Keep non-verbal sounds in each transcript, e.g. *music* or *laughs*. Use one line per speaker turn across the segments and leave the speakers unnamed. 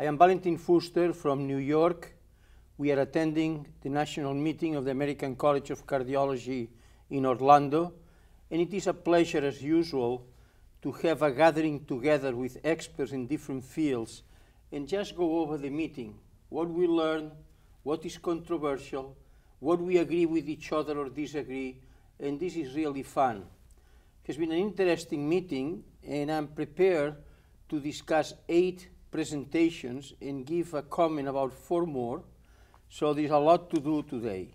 I am Valentin Fuster from New York. We are attending the national meeting of the American College of Cardiology in Orlando, and it is a pleasure, as usual, to have a gathering together with experts in different fields and just go over the meeting, what we learn, what is controversial, what we agree with each other or disagree, and this is really fun. It has been an interesting meeting, and I'm prepared to discuss eight presentations and give a comment about four more, so there's a lot to do today.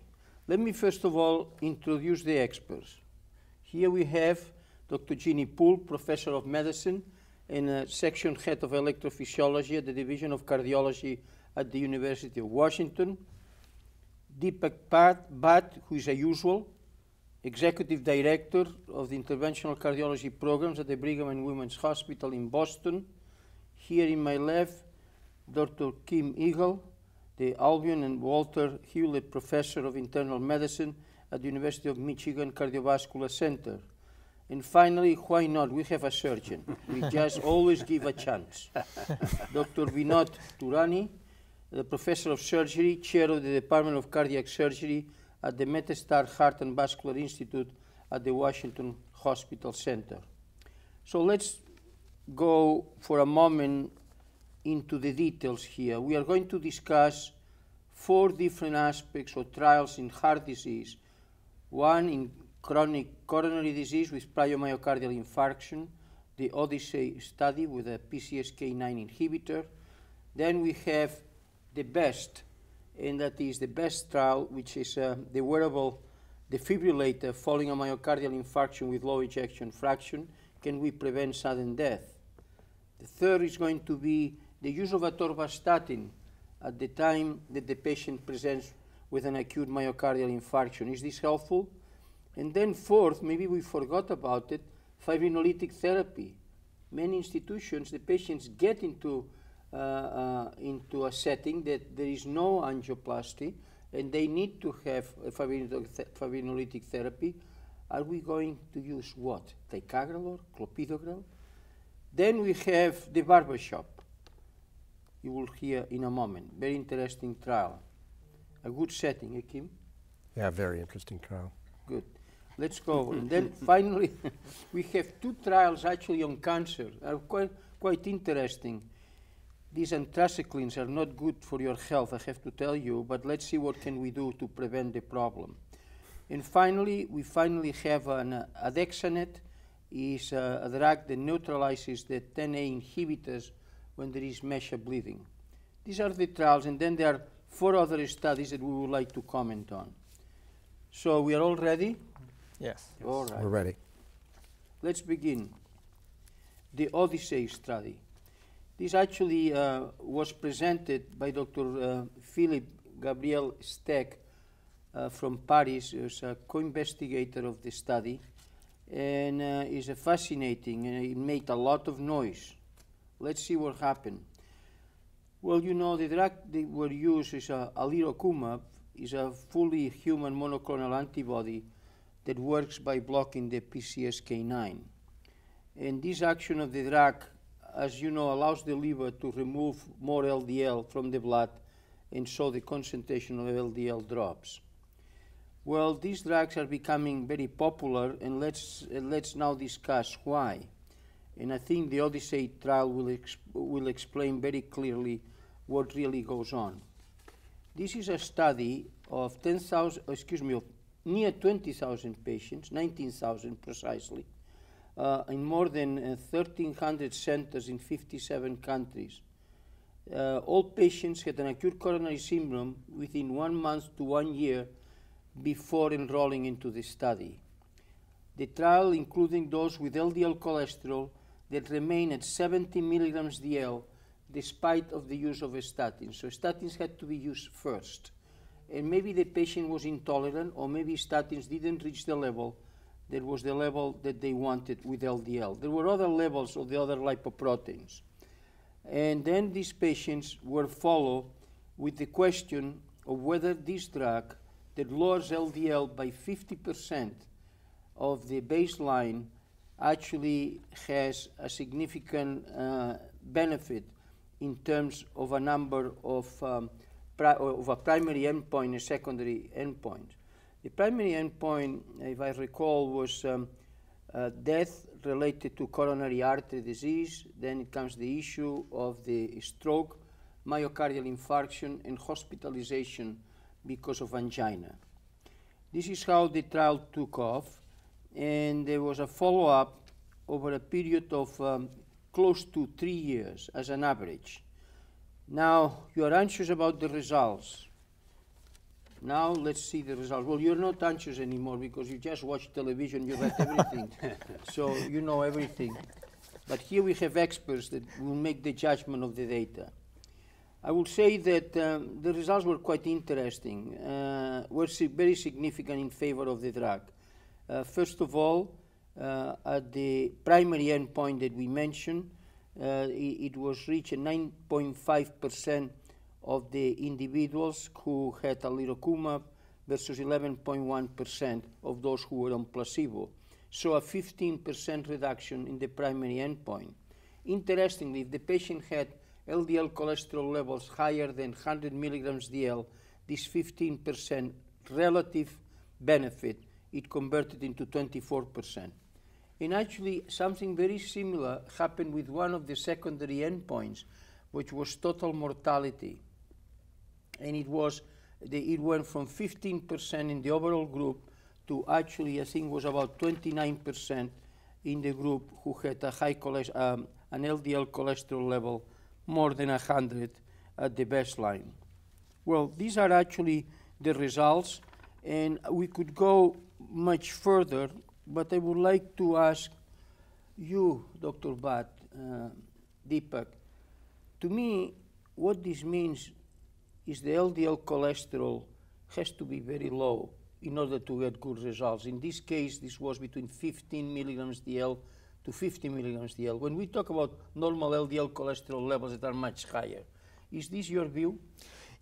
Let me first of all introduce the experts. Here we have Dr. Jeannie Poole, Professor of Medicine and uh, Section Head of Electrophysiology at the Division of Cardiology at the University of Washington. Deepak Bhatt, who is a usual, Executive Director of the Interventional Cardiology Programs at the Brigham and Women's Hospital in Boston. Here in my left, Dr. Kim Eagle, the Albion and Walter Hewlett Professor of Internal Medicine at the University of Michigan Cardiovascular Center. And finally, why not? We have a surgeon. we *laughs* just always give a chance. *laughs* Dr. Vinod Turani, the Professor of Surgery, Chair of the Department of Cardiac Surgery at the Metastar Heart and Vascular Institute at the Washington Hospital Center. So let's go for a moment into the details here. We are going to discuss four different aspects of trials in heart disease. One in chronic coronary disease with myocardial infarction, the Odyssey study with a PCSK9 inhibitor. Then we have the BEST, and that is the BEST trial, which is uh, the wearable defibrillator following a myocardial infarction with low ejection fraction. Can we prevent sudden death? The third is going to be the use of atorvastatin at the time that the patient presents with an acute myocardial infarction. Is this helpful? And then fourth, maybe we forgot about it, fibrinolytic therapy. Many institutions, the patients get into, uh, uh, into a setting that there is no angioplasty and they need to have fibrinolytic therapy. Are we going to use what? Ticagrelor, clopidogrel? Then we have the barbershop. You will hear in a moment. Very interesting trial. A good setting, Akim.
Eh, yeah, very interesting trial. Good.
Let's go. and then *laughs* finally, we have two trials actually on cancer. Are quite, quite interesting. These anthracyclines are not good for your health, I have to tell you, but let's see what can we do to prevent the problem. And finally, we finally have an uh, adexanet, is uh, a drug that neutralizes the 10A inhibitors when there is measure bleeding. These are the trials, and then there are four other studies that we would like to comment on. So we are all ready? Yes. All right. We're ready. Let's begin. The Odyssey study. This actually uh, was presented by Dr. Uh, Philippe Gabriel Steck uh, from Paris, who's a co-investigator of the study and uh, is fascinating and it made a lot of noise. Let's see what happened. Well, you know, the drug they were used is a alirocumab, is a fully human monoclonal antibody that works by blocking the PCSK9. And this action of the drug, as you know, allows the liver to remove more LDL from the blood, and so the concentration of LDL drops. Well, these drugs are becoming very popular, and let's, uh, let's now discuss why. And I think the Odyssey trial will, exp will explain very clearly what really goes on. This is a study of 10,000, excuse me, of near 20,000 patients, 19,000 precisely, uh, in more than uh, 1,300 centers in 57 countries. Uh, all patients had an acute coronary syndrome within one month to one year before enrolling into the study. The trial, including those with LDL cholesterol that remain at 70 milligrams DL despite of the use of statins. So statins had to be used first. And maybe the patient was intolerant or maybe statins didn't reach the level that was the level that they wanted with LDL. There were other levels of the other lipoproteins. And then these patients were followed with the question of whether this drug that lowers LDL by 50% of the baseline actually has a significant uh, benefit in terms of a number of, um, of a primary endpoint and secondary endpoint. The primary endpoint, if I recall, was um, uh, death related to coronary artery disease. Then it comes the issue of the stroke, myocardial infarction, and hospitalization because of angina. This is how the trial took off, and there was a follow up over a period of um, close to three years as an average. Now, you are anxious about the results. Now, let's see the results. Well, you're not anxious anymore because you just watch television, you read everything. *laughs* so, you know everything. But here we have experts that will make the judgment of the data. I will say that um, the results were quite interesting, uh, were si very significant in favor of the drug. Uh, first of all, uh, at the primary endpoint that we mentioned, uh, it, it, was reached 9.5% of the individuals who had alirocumab versus 11.1% of those who were on placebo. So a 15% reduction in the primary endpoint. Interestingly, if the patient had LDL cholesterol levels higher than 100 milligrams DL, this 15% relative benefit, it converted into 24%. And actually, something very similar happened with one of the secondary endpoints, which was total mortality. And it was, the, it went from 15% in the overall group to actually, I think, was about 29% in the group who had a high um, an LDL cholesterol level more than 100 at the baseline. Well, these are actually the results, and we could go much further, but I would like to ask you, Dr. Bhatt, uh, Deepak, to me, what this means is the LDL cholesterol has to be very low in order to get good results. In this case, this was between 15 milligrams DL to 50 milligrams DL. When we talk about normal LDL cholesterol levels that are much higher, is this your view?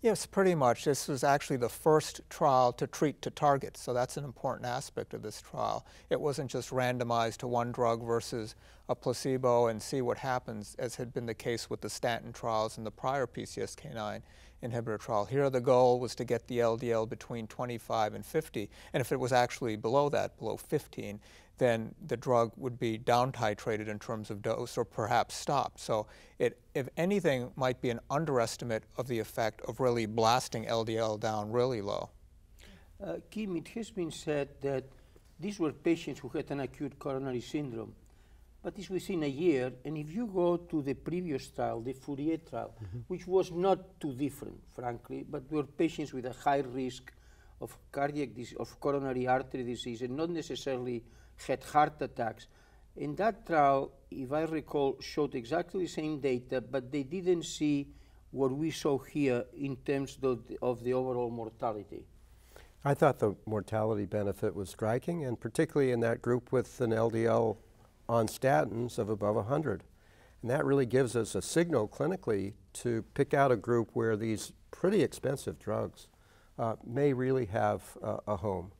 Yes, pretty much. This was actually the first trial to treat to target, so that's an important aspect of this trial. It wasn't just randomized to one drug versus a placebo and see what happens, as had been the case with the statin trials and the prior PCSK9 inhibitor trial. Here, the goal was to get the LDL between 25 and 50, and if it was actually below that, below 15, then the drug would be down titrated in terms of dose or perhaps stopped. So it, if anything, might be an underestimate of the effect of really blasting LDL down really low.
Uh, Kim, it has been said that these were patients who had an acute coronary syndrome, but it's within a year. And if you go to the previous trial, the Fourier trial, mm -hmm. which was not too different, frankly, but were patients with a high risk of cardiac of coronary artery disease, and not necessarily had heart attacks. In that trial, if I recall, showed exactly the same data, but they didn't see what we saw here in terms of the, of the overall mortality.
I thought the mortality benefit was striking, and particularly in that group with an LDL on statins of above 100. And that really gives us a signal clinically to pick out a group where these pretty
expensive drugs uh, may really have uh, a home.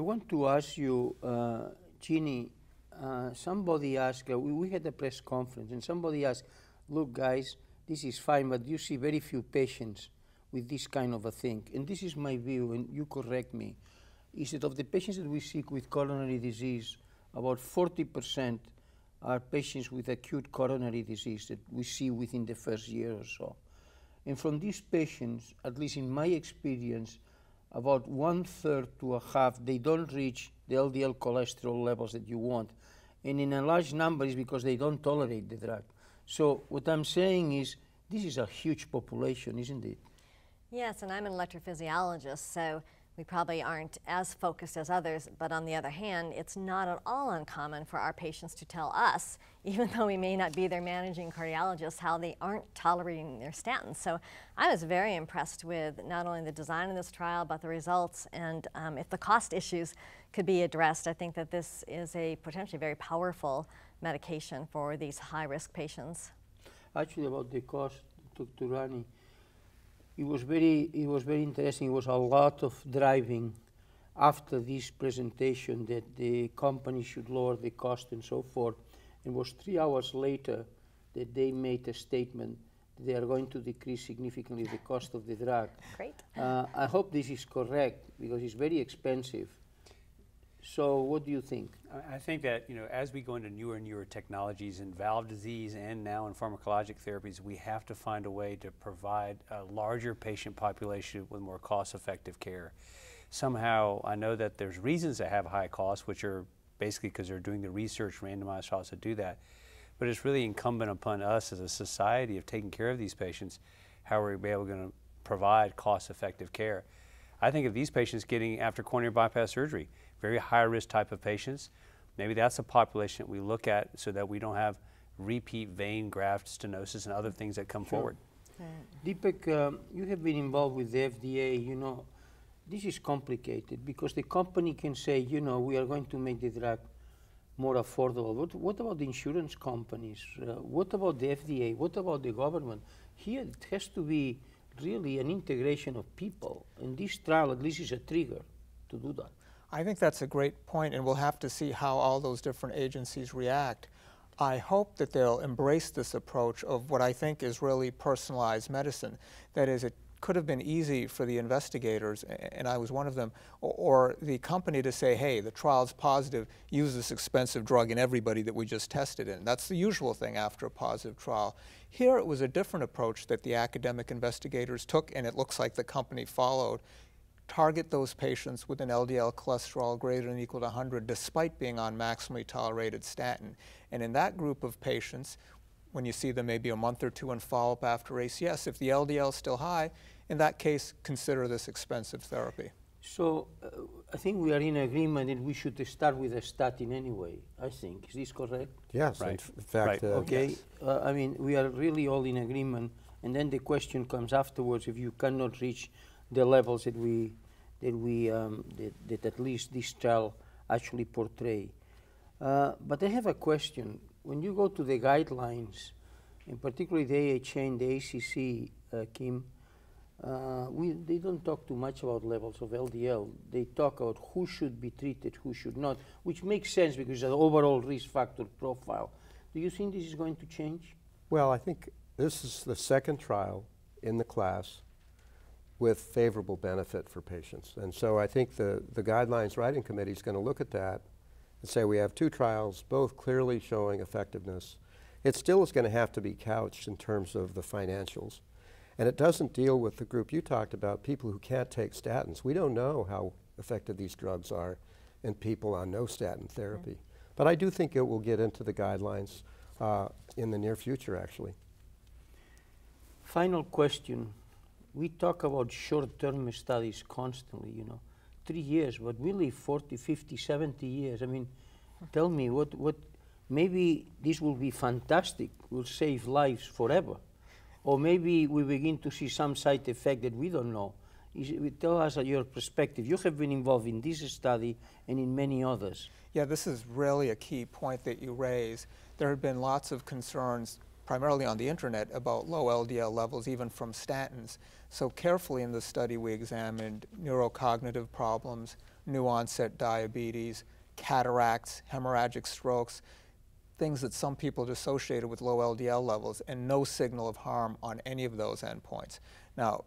I want to ask you, uh, uh, somebody asked, uh, we, we, had a press conference, and somebody asked, look, guys, this is fine, but you see very few patients with this kind of a thing. And this is my view, and you correct me, is that of the patients that we seek with coronary disease, about 40% are patients with acute coronary disease that we see within the first year or so. And from these patients, at least in my experience, about one third to a half, they don't reach the LDL cholesterol levels that you want. And in a large number is because they don't tolerate the drug. So what I'm saying is this is a huge population, isn't it?
Yes, and I'm an electrophysiologist, so we probably aren't as focused as others, but on the other hand, it's not at all uncommon for our patients to tell us, *laughs* even though we may not be their managing cardiologist, how they aren't tolerating their statins. So I was very impressed with not only the design of this trial, but the results. And um, if the cost issues could be addressed, I think that this is a potentially very powerful medication for these high risk patients.
Actually, about the cost, Dr. Rani, it was very it was very interesting. It was a lot of driving after this presentation that the company should lower the cost and so forth. It was three hours later that they made a statement they are going to decrease significantly the cost of the drug. Great. Uh, I hope this is correct because it's very expensive so what do you think?
I think that you know as we go into newer and newer technologies in valve disease and now in pharmacologic therapies, we have to find a way to provide a larger patient population with more cost-effective care. Somehow, I know that there's reasons that have high costs, which are basically because they're doing the research, randomized trials to do that. But it's really incumbent upon us as a society of taking care of these patients. How are we able to provide cost-effective care? I think of these patients getting after coronary bypass surgery very high risk type of patients. Maybe that's a population that we look at so that we don't have repeat vein graft stenosis and other things that come sure. forward.
Deepak, um, you have been involved with the FDA. You know, this is complicated because the company can say, you know, we are going to make the drug more affordable. What, what about the insurance companies? Uh, what about the FDA? What about the government? Here it has to be really an integration of people. And this trial at least is a trigger to do that.
I think that's a great point, and we'll have to see how all those different agencies react. I hope that they'll embrace this approach of what I think is really personalized medicine. That is, it could have been easy for the investigators, and I was one of them, or, the company to say, hey, the trial's positive, use this expensive drug in everybody that we just tested in. That's the usual thing after a positive trial. Here it was a different approach that the academic investigators took, and it looks like the company followed target those patients with an LDL cholesterol greater than equal to 100 despite being on maximally tolerated statin. And in that group of patients, when you see them maybe a month or two in follow-up after ACS, if the LDL is still high,
in that case, consider this expensive therapy. So uh, I think we are in agreement that we should start with a statin anyway, I think. Is this correct? Yes, right. in, fact. Right. Uh, okay, yes. uh, I mean, we are really all in agreement. And then the question comes afterwards if you cannot reach the levels that we that we um, that, that, at least this trial actually portray. Uh, but I have a question. When you go to the guidelines, and particularly the AHA and the ACC, uh, Kim, uh, we, they don't talk too much about levels of LDL. They talk about who should be treated, who should not, which makes sense because of the overall risk factor profile. Do you think this is going to change?
Well, I think this is the second trial in the class with favorable benefit for patients. And so I think the, the guidelines writing committee is going to look at that and say we have two trials, both clearly showing effectiveness. It still is going to have to be couched in terms of the financials. And it doesn't deal with the group you talked about, people who can't take statins. We don't know how effective these drugs are in people on no statin mm-hmm. therapy. Mm -hmm. But I do think it will get into the guidelines
uh, in the near future, actually. Final question we talk about short-term studies constantly, you know, three years, but we live 40, 50, 70 years. I mean, tell me what, what, maybe this will be fantastic, will save lives forever. Or maybe we begin to see some side effect that we don't know. Is, tell us uh, your perspective. You have been involved in this study and in many others. Yeah, this is really a key point that you raise. There have been
lots of concerns primarily on the internet about low LDL levels, even from statins. So carefully in the study, we examined neurocognitive problems, new onset diabetes, cataracts, hemorrhagic strokes, things that some people had associated with low LDL levels, and no signal of harm on any of those endpoints. Now,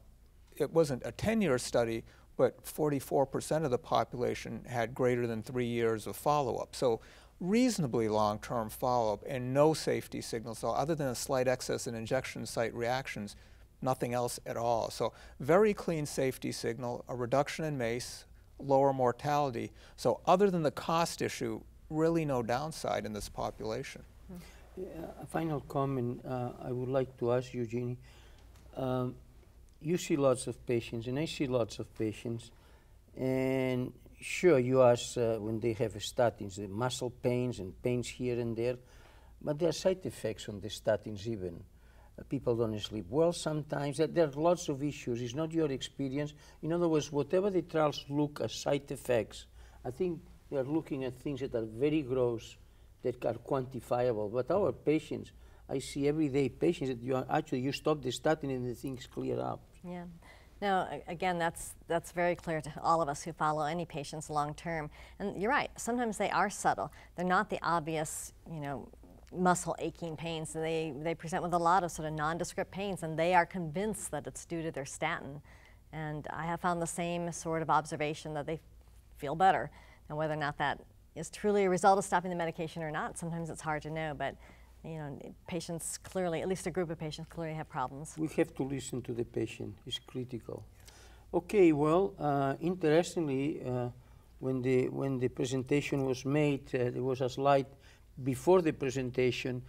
it wasn't a 10-year study, but 44% of the population had greater than three years of follow-up. So reasonably long-term follow-up and no safety signals, so other than a slight excess in injection site reactions, nothing else at all. So very clean safety signal, a reduction in MACE, lower mortality. So other than the cost issue, really no downside in this population.
Yeah, a final comment uh, I would like to ask you, Um, you see lots of patients, and I see lots of patients, and sure, you ask uh, when they have statins, the muscle pains and pains here and there, but there are side effects on the statins even. Uh, people don't sleep well sometimes. There are lots of issues. It's not your experience. In other words, whatever the trials look at side effects, I think they are looking at things that are very gross, that are quantifiable. But our patients, I see every day patients that you actually you stop the statin and the things clear up.
Yeah. No, again, that's, that's very clear to all of us who follow any patients long term. And you're right, sometimes they are subtle. They're not the obvious, you know, muscle aching pains. They, they present with a lot of sort of nondescript pains, and they are convinced that it's due to their statin. And I have found the same sort of observation that they feel better. And whether or not that is truly a result of stopping the medication or not, sometimes it's hard to know. But you know, patients clearly, at least a group of patients clearly have problems. We have to listen
to the patient. It's critical. Okay, well, uh, interestingly, uh, when, the, when the presentation was made, uh, there was a slide before the presentation.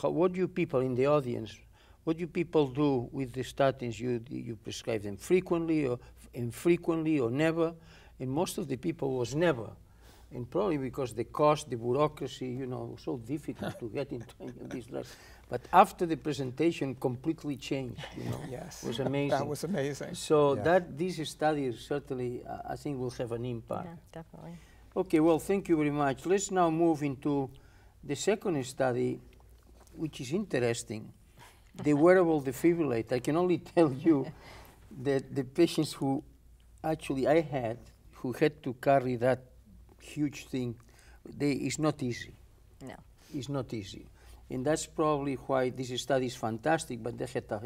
How, what do you people in the audience, what do you people do with the statins? You, you prescribe them frequently or infrequently or never? And most of the people was never and probably because the cost, the bureaucracy, you know, so difficult to get into any of these lessons. But after the presentation, completely changed. You know, *laughs* yes, it was amazing. that was amazing. So yeah. that this study certainly, uh, I think, will have an impact. Yeah, definitely. Okay, well, thank you very much. Let's now move into the second study, which is interesting. the wearable defibrillator. I can only *laughs* tell you that the patients who actually I had, who had to carry that huge thing, they, it's not easy. No. It's not easy. And that's probably why this study is fantastic, but they had a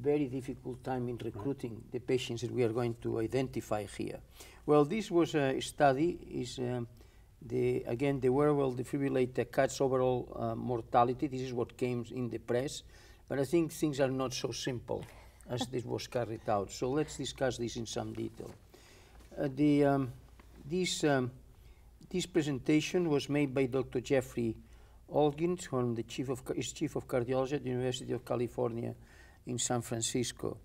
very difficult time in recruiting the patients that we are going to identify here. Well, this was a study, is um, the, again, the wearable defibrillator cuts overall uh, mortality. This is what came in the press. But I think things are not so simple as this was carried out. So let's discuss this in some detail. Uh, the, um, this, um, this presentation was made by Dr. Jeffrey Olgins, who the chief of, is chief of cardiology at the University of California in San Francisco.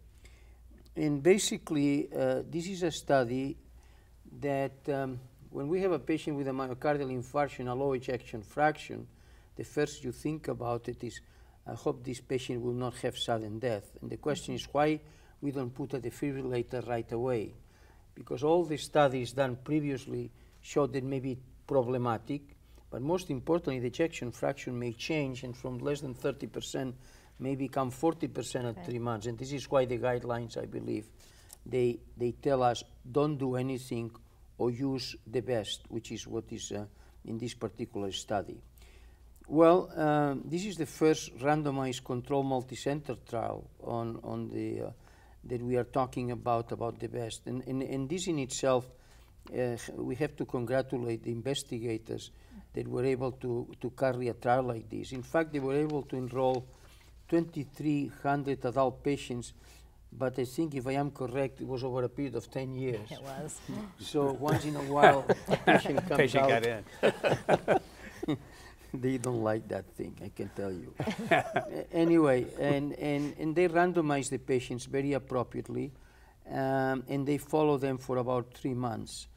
And basically, uh, this is a study that um, when we have a patient with a myocardial infarction, a low ejection fraction, the first you think about it is, I hope this patient will not have sudden death. And the question is why we don't put a defibrillator right away because all the studies done previously showed that may be problematic, but most importantly, the ejection fraction may change and from less than 30% may become 40% at okay. three months. And this is why the guidelines, I believe, they, they tell us don't do anything or use the best, which is what is uh, in this particular study. Well, uh, this is the first randomized control multicenter trial on, on the uh, that we are talking about, about the best. And, and, and this in itself, uh, we have to congratulate the investigators that were able to, to carry a trial like this. In fact, they were able to enroll 2,300 adult patients, but I think, if I am correct, it was over a period of 10 years. It was. so once in a while, *laughs* a patient comes patient out. got in. *laughs* *laughs* they don't like that thing, I can tell you. *laughs* anyway, and, and, and they randomize the patients very appropriately, um, and they follow them for about three months.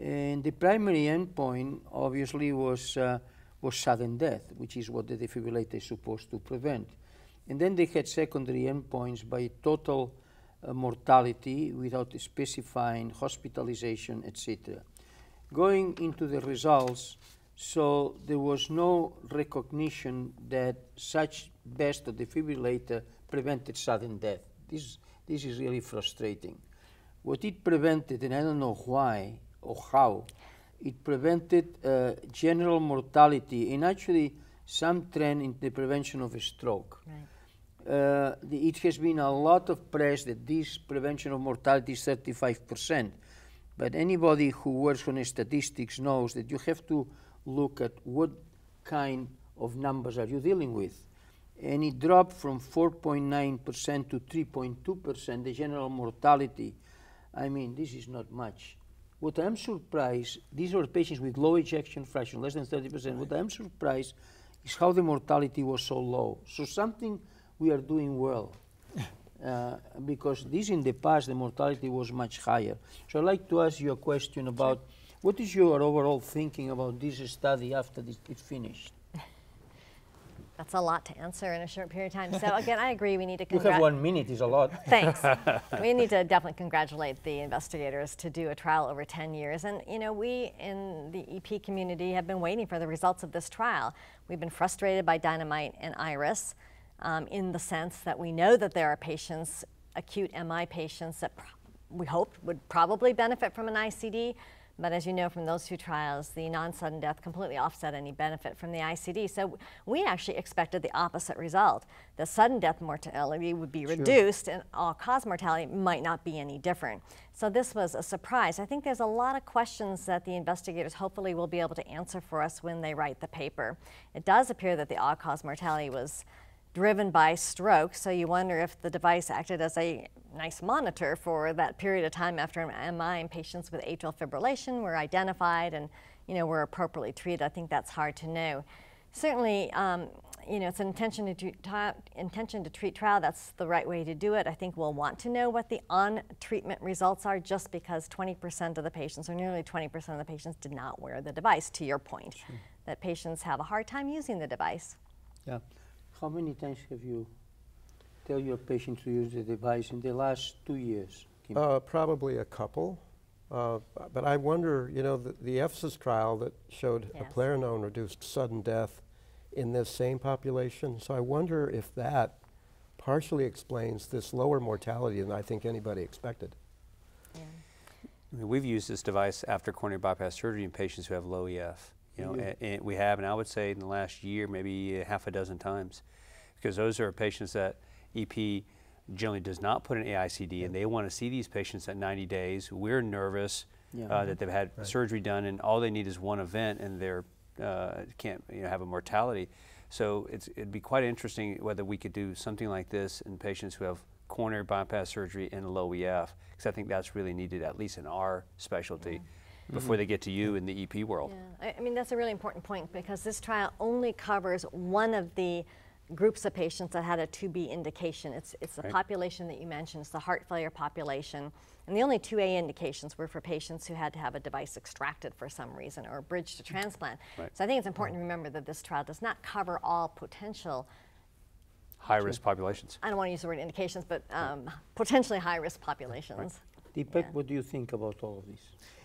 And the primary endpoint, obviously, was, uh, was sudden death, which is what the defibrillator is supposed to prevent. And then they had secondary endpoints by total uh, mortality without specifying hospitalization, etc. Going into the results, so there was no recognition that such best defibrillator prevented sudden death. This, this is really frustrating. What it prevented, and I don't know why or how, it prevented uh, general mortality and actually some trend in the prevention of a stroke. Right. Uh, the, it has been a lot of press that this prevention of mortality is 35%. But anybody who works on statistics knows that you have to look at what kind of numbers are you dealing with. And it dropped from 4.9% to 3.2%, the general mortality. I mean, this is not much. What I'm surprised, these are patients with low ejection fraction, less than 30%. Right. What I'm surprised is how the mortality was so low. So something we are doing well. *laughs* Uh, because this in the past, the mortality was much higher. So I'd like to ask you a question about sure what is your overall thinking about this study after it's finished? *laughs*
That's a lot to answer in a short period of time. So again, I agree we need to. We *laughs* have one
minute is a lot. *laughs* Thanks. we
need to definitely congratulate the investigators to do a trial over 10 years. And you know, we in the EP community have been waiting for the results of this trial. We've been frustrated by Dynamite and Iris um, in the sense that we know that there are patients, acute MI patients that we hoped would probably benefit from an ICD but as you know from those two trials, the non-sudden death completely offset any benefit from the ICD. So we actually expected the opposite result. The sudden death mortality would be sure. reduced and all-cause mortality might not be any different. So this was a surprise. I think there's a lot of questions that the investigators hopefully will be able to answer for us when they write the paper. It does appear that the all-cause mortality was driven by stroke. So you wonder if the device acted as a nice monitor for that period of time after MI in patients with atrial fibrillation were identified and you know were appropriately treated. I think that's hard to know. Certainly, um, you know, it's an intention to, treat, intention to treat trial. That's the right way to do it. I think we'll want to know what the on-treatment results are just because 20% of the patients, or nearly 20% of the patients, did not wear the device, to your point, sure. that patients have a hard time using the device.
Yeah. How many times have you tell your patient to use the device in the last two years?
Uh, probably a couple. Uh, but I wonder, you know, the, the EFSIS trial that showed yes. reduced sudden death in this same population. So I wonder if that partially explains this lower mortality than I think anybody expected. Yeah.
I mean, we've used this device after coronary bypass surgery in patients who have low EF. You know, yeah. and we have, and I would say in the last year, maybe half a dozen times, because those are patients that EP generally does not put an AICD, yeah. and they want to see these patients at 90 days. We're nervous yeah. uh, that they've had right. surgery done, and all they need is one event, and they're uh, can't you know, have a mortality. So it'd be quite interesting whether we could do something like this in patients who have coronary bypass surgery and low EF, because I think that's really needed, at least in our specialty. Mm-hmm before mm-hmm. they get to you in the EP world.
Yeah. I, I mean, that's a really important point because this trial only covers one of the groups of patients that had a 2B indication. It's, it's the right. population that you mentioned, it's the heart failure population. And the only 2A indications were for patients who had to have a device extracted for some reason or bridge to transplant. Right. So I think it's important to remember that this trial does not cover all potential
high risk populations.
I don't want to use the word indications, but um, potentially high risk populations. Right.
Deepak, yeah. what do you think about all of these?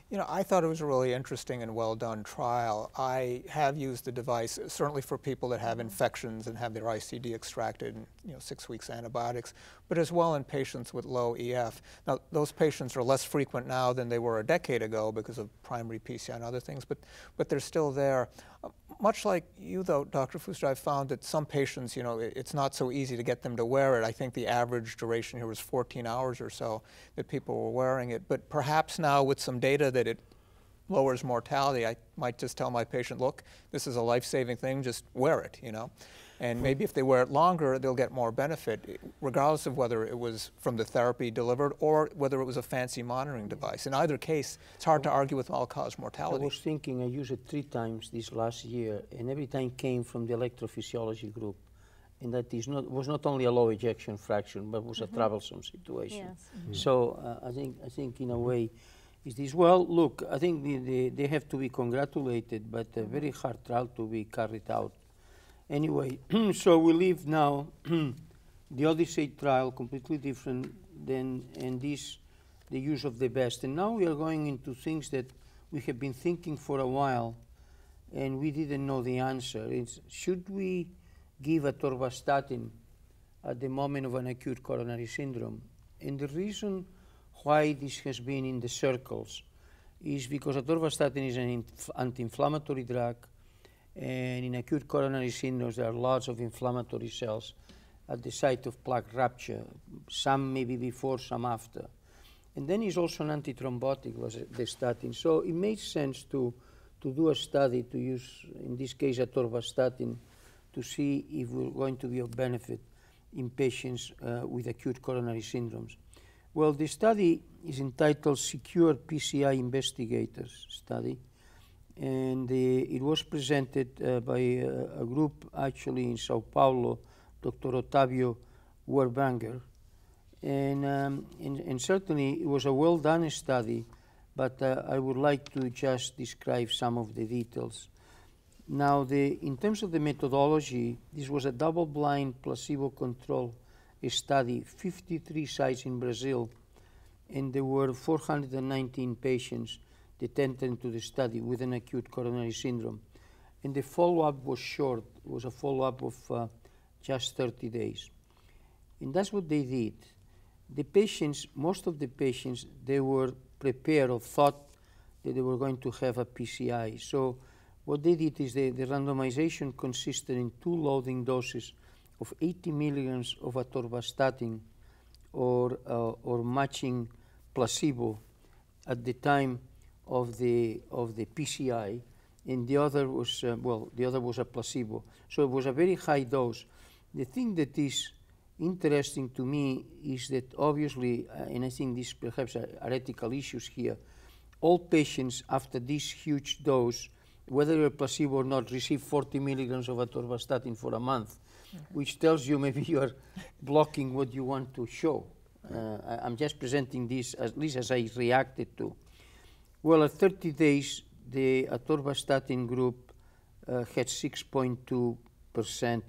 You know, I thought it
was a really interesting and well done trial. I have used the device certainly for people that have mm-hmm. infections and have their ICD extracted and you know six weeks antibiotics, but as well in patients with low EF. Now those patients are less frequent now than they were a decade ago because of primary PCI and other things, but but they're still there much like you, though, Dr. Fuster, I've found that some patients, you know, it's not so easy to get them to wear it. I think the average duration here was 14 hours or so that people were wearing it. But perhaps now with some data that it lowers mortality, I might just tell my patient, look, this is a life-saving thing, just wear it, you know. And maybe if they wear it longer, they'll get more benefit, regardless of whether it was from the therapy delivered or whether it was a fancy monitoring device. In either case, it's hard to argue with all-cause mortality. I was
thinking, I used it three times this last year, and every time came from the electrophysiology group. And that is not, was not only a low ejection fraction, but was mm -hmm. a mm-hmm. troublesome situation. Yes. Mm -hmm. So uh, I, think, I think, in a way, is this, well, look, I think the, the, they have to be congratulated, but a very hard trial to be carried out Anyway, *clears throat* so we leave now *clears throat* the Odyssey trial, completely different than, and this, the use of the best. And now we are going into things that we have been thinking for a while and we didn't know the answer. It's, should we give a torvastatin at the moment of an acute coronary syndrome? And the reason why this has been in the circles is because atorvastatin is an anti-inflammatory drug and in acute coronary syndromes, there are lots of inflammatory cells at the site of plaque rupture, some maybe before, some after. And then it's also an antithrombotic, was the statin. So it made sense to, to do a study to use, in this case, atorvastatin to see if we're going to be of benefit in patients uh, with acute coronary syndromes. Well, the study is entitled Secure PCI Investigators Study, and it was presented uh, by a, uh, a group actually in Sao Paulo, Dr. Otavio Werbanger. And, um, and, and, certainly it was a well done study, but uh, I would like to just describe some of the details. Now, the, in terms of the methodology, this was a double blind placebo controlled study, 53 sites in Brazil, and there were 419 patients detented to the study with an acute coronary syndrome. And the follow-up was short. It was a follow-up of uh, just 30 days. And that's what they did. The patients, most of the patients, they were prepared or thought that they were going to have a PCI. So what they did is they, the randomization consisted in two loading doses of 80 milligrams of atorvastatin or, uh, or matching placebo at the time of the of the PCI, and the other was uh, well, the other was a placebo. So it was a very high dose. The thing that is interesting to me is that obviously, uh, and I think this perhaps are, are, ethical issues here. All patients after this huge dose, whether a placebo or not, receive 40 milligrams of atorvastatin for a month, mm-hmm. which tells you maybe *laughs* you are blocking what you want to show. Uh, I, I'm just presenting this at least as I reacted to. Well, at 30 days, the atorvastatin group uh, had 6.2%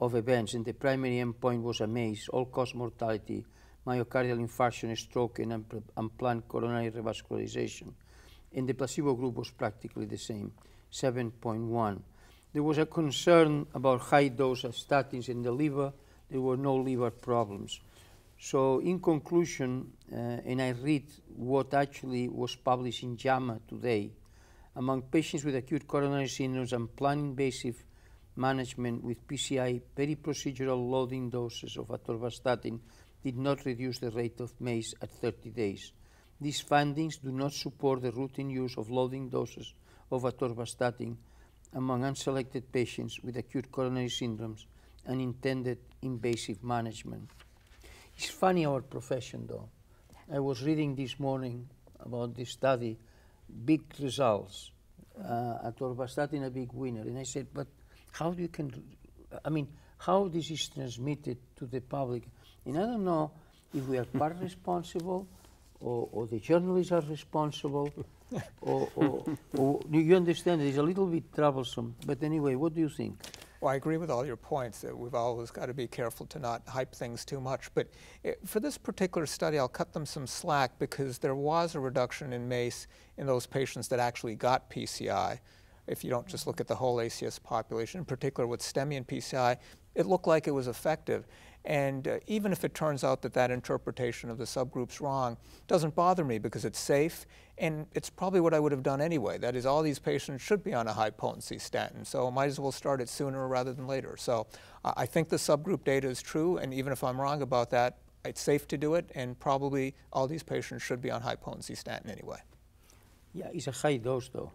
of events, and the primary endpoint was a all-cause mortality, myocardial infarction, stroke, and unplanned coronary revascularization. And the placebo group was practically the same, 7.1. There was a concern about high dose of statins in the liver. There were no liver problems. So in conclusion, uh, and I read what actually was published in JAMA today, among patients with acute coronary syndromes and planned invasive management with PCI, periprocedural loading doses of atorvastatin did not reduce the rate of MACE at 30 days. These findings do not support the routine use of loading doses of atorvastatin among unselected patients with acute coronary syndromes and intended invasive management. It's funny our profession, though. I was reading this morning about this study, big results uh, at Orvastatin, a big winner, and I said, but how do you can, I mean, how this is transmitted to the public? And I don't know if we are part responsible or, or, the journalists are responsible. or, or, or you understand, it's a little bit troublesome. But anyway, what do you think?
Well, I agree with all your points. We've always got to be careful to not hype things too much. But eh, for this particular study, I'll cut them some slack because there was a reduction in MACE in those patients that actually got PCI. If you don't just look at the whole ACS population, in particular with STEMI and PCI, it looked like it was effective. And uh, even if it turns out that that interpretation of the subgroup's wrong, doesn't bother me because it's safe and it's probably what I would have done anyway. That is, all these patients should be on a high potency statin, so I might as well start it sooner rather than later. So uh, I think the subgroup data is true, and even if I'm wrong about that, it's safe to do it, and probably all these patients should be on high potency statin anyway. Yeah, it's a high dose though.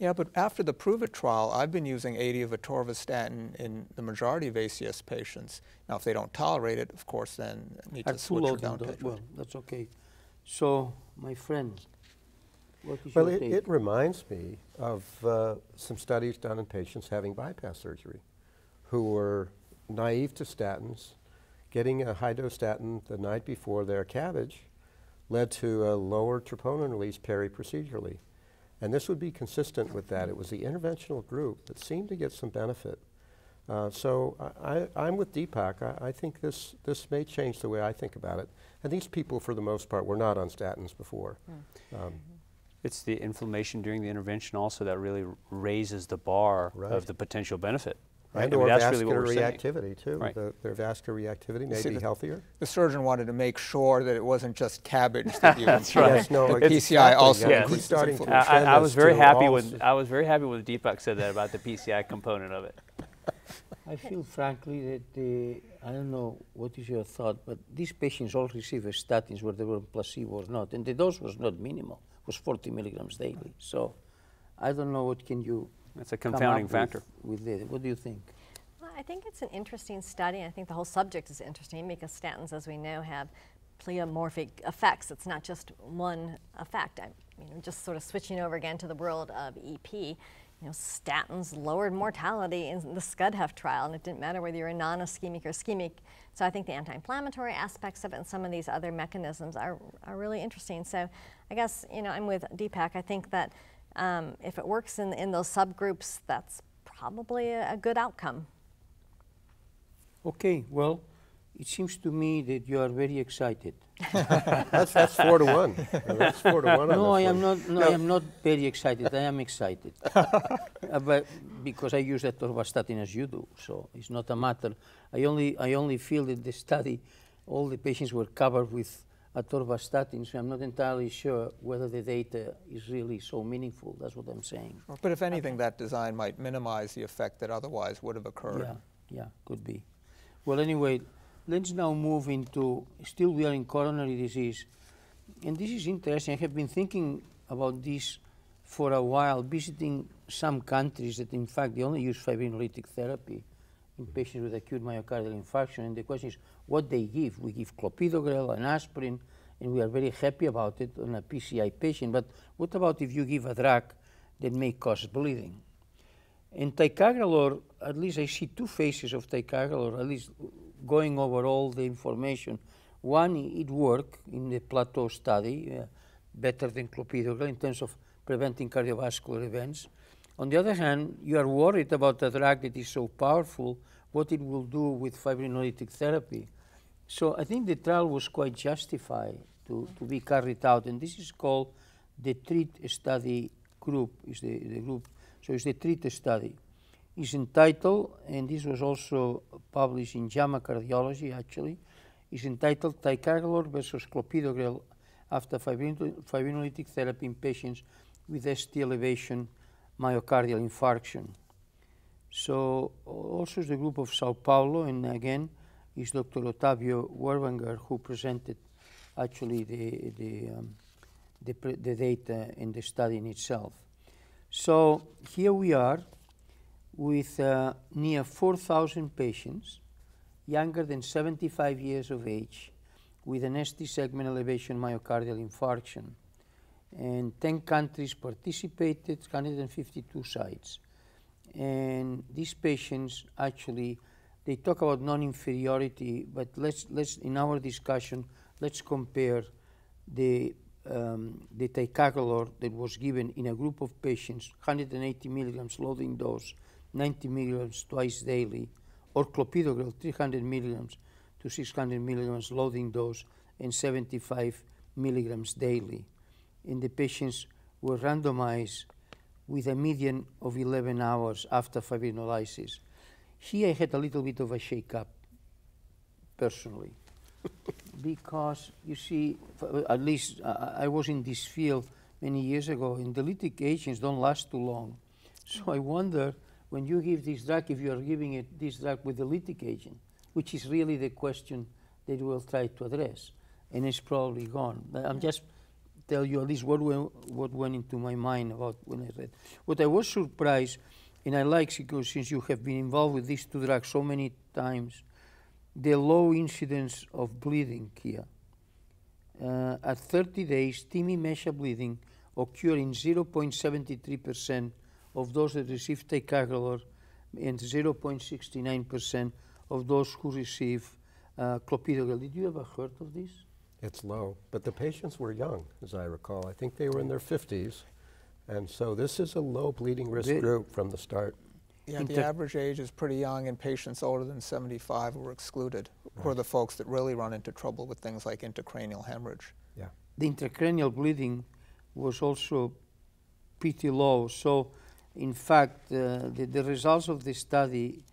Yeah, but after the PROVE-IT trial, I've been using 80 of atorvastatin in the majority of ACS patients. Now, if they don't tolerate it, of course, then need to switch it down to Well, that's okay. So, my friend, well, it, it, reminds
me of uh, some studies done in patients having bypass surgery who were naive to statins, getting a high-dose statin the night before their cabbage led to a lower troponin release peri-procedurally. And this would be consistent with that. It was the interventional group that seemed to get some benefit. Uh, so I, am with Deepak. I, I, think this, this may change the way I think about it. And these people,
for the most part, were not on statins before. Mm. Um, it's the inflammation during the intervention also that really raises the bar right. of the potential benefit. Right? And I mean, or vascular really
reactivity, saying. too. Right. The, their vascular reactivity may see, be the, healthier. The surgeon wanted to make sure that it wasn't just cabbage that you *laughs* That's right. Yes, no, PCI also yes. starting I, I, was very happy
when I was very happy when Deepak said that about the PCI component of it.
I feel frankly that the uh, I don't know what is your thought, but these patients all received statins whether they were placebo or not, and the dose was not minimal; it was 40 milligrams daily. So, I don't know what can you that's a confounding factor. With, with What do you think?
Well, I think it's an interesting study. I think the whole subject is interesting because statins, as we know, have pleomorphic effects. It's not just one effect. I mean, just sort of switching over again to the world of EP you know, statins lowered mortality in the ScudHef trial, and it didn't matter whether you're a non-ischemic or ischemic. So I think the anti-inflammatory aspects of it and some of these other mechanisms are, are really interesting. So I guess, you know, I'm with Deepak. I think that um, if it works in, in those subgroups, that's probably a, a good outcome.
Okay, well, it seems to me that you are very excited. *laughs* that's, that's four to one. That's four to one. No, on I am not. No, no, I am not very excited. I am excited, *laughs* uh, but because I use atorvastatin as you do, so it's not a matter. I only I only feel that the study, all the patients were covered with at torvastatin, so I'm not entirely sure whether the data is really so meaningful. That's what I'm saying. But if anything, that design might minimize
the effect that otherwise would have occurred.
Yeah, yeah, could be. Well, anyway, let's now move into, still we are in coronary disease. And this is interesting. I have been thinking about this for a while, visiting some countries that in fact they only use fibrinolytic therapy in patients with acute myocardial infarction. And the question is, what they give? We give clopidogrel and aspirin, and we are very happy about it on a PCI patient. But what about if you give a drug that may cause bleeding? In ticagrelor, at least I see two phases of ticagrelor, at least going over all the information. One, it worked in the plateau study, uh, better than clopidogrel in terms of preventing cardiovascular events. On the other hand, you are worried about the drug that is so powerful, what it will do with fibrinolytic therapy. So I think the trial was quite justified to, to be carried out. And this is called the TREAT study group, is the, the group. So it's the TREAT study. It's entitled, and this was also published in JAMA Cardiology actually, is entitled Ticagrelor versus Clopidogrel after fibrinolytic therapy in patients with ST elevation myocardial infarction. So also the group of Sao Paulo, and again, is Dr. Otavio Werwanger who presented actually the, the, um, the, the, data in the study in itself. So here we are with uh, near 4,000 patients younger than 75 years of age with an ST segment elevation myocardial infarction and 10 countries participated, 152 sites. And these patients actually, they talk about non-inferiority, but let's, let's, in our discussion, let's compare the, um, the ticagrelor that was given in a group of patients, 180 milligrams loading dose, 90 milligrams twice daily, or clopidogrel, 300 milligrams to 600 milligrams loading dose, and 75 milligrams daily in the patients were randomized with a median of 11 hours after fibrinolysis. Here I had a little bit of a shake-up, personally, *laughs* because you see, at least I, I was in this field many years ago, and diuretic agents don't last too long. So I wonder, when you give this drug, if you are giving it this drug with diuretic agent, which is really the question that we'll try to address, and it's probably gone. I'm just tell you at least what went, what went into my mind about when I read. What I was surprised, and I like because since you have been involved with these two drugs so many times, the low incidence of bleeding here. Uh, at 30 days, TIMI measure bleeding occurred in 0.73% of those that received ticagrelor and 0.69% of those who received uh, clopidogrel. Did you ever heard of this?
It's low, but the patients were young, as I recall. I think they were in their 50s, and so this is a low bleeding risk the group from the start.
Yeah, the, the average age is pretty young, and patients older than 75 were excluded, right. were the folks that really run into trouble with things like intracranial hemorrhage.
Yeah. The intracranial bleeding was also pretty low. So, in fact, uh, the, the, results of this study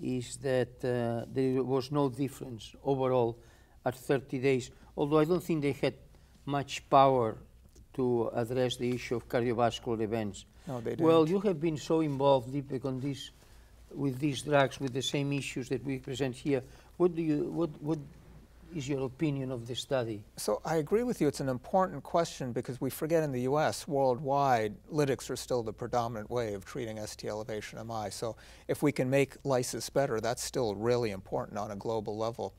is that uh, there was no difference overall at 30 days although I don't think they had much power to address the issue of cardiovascular events. No, they didn't. Well, you have been so involved, Deepak, on this, with these drugs, with the same issues that we present here. What do you, what, what is your opinion of the study? So I
agree with you. It's an important question because we forget in the U.S., worldwide, lytics are still the predominant way of treating ST elevation MI. So if we can make lysis better, that's still really important on a global level.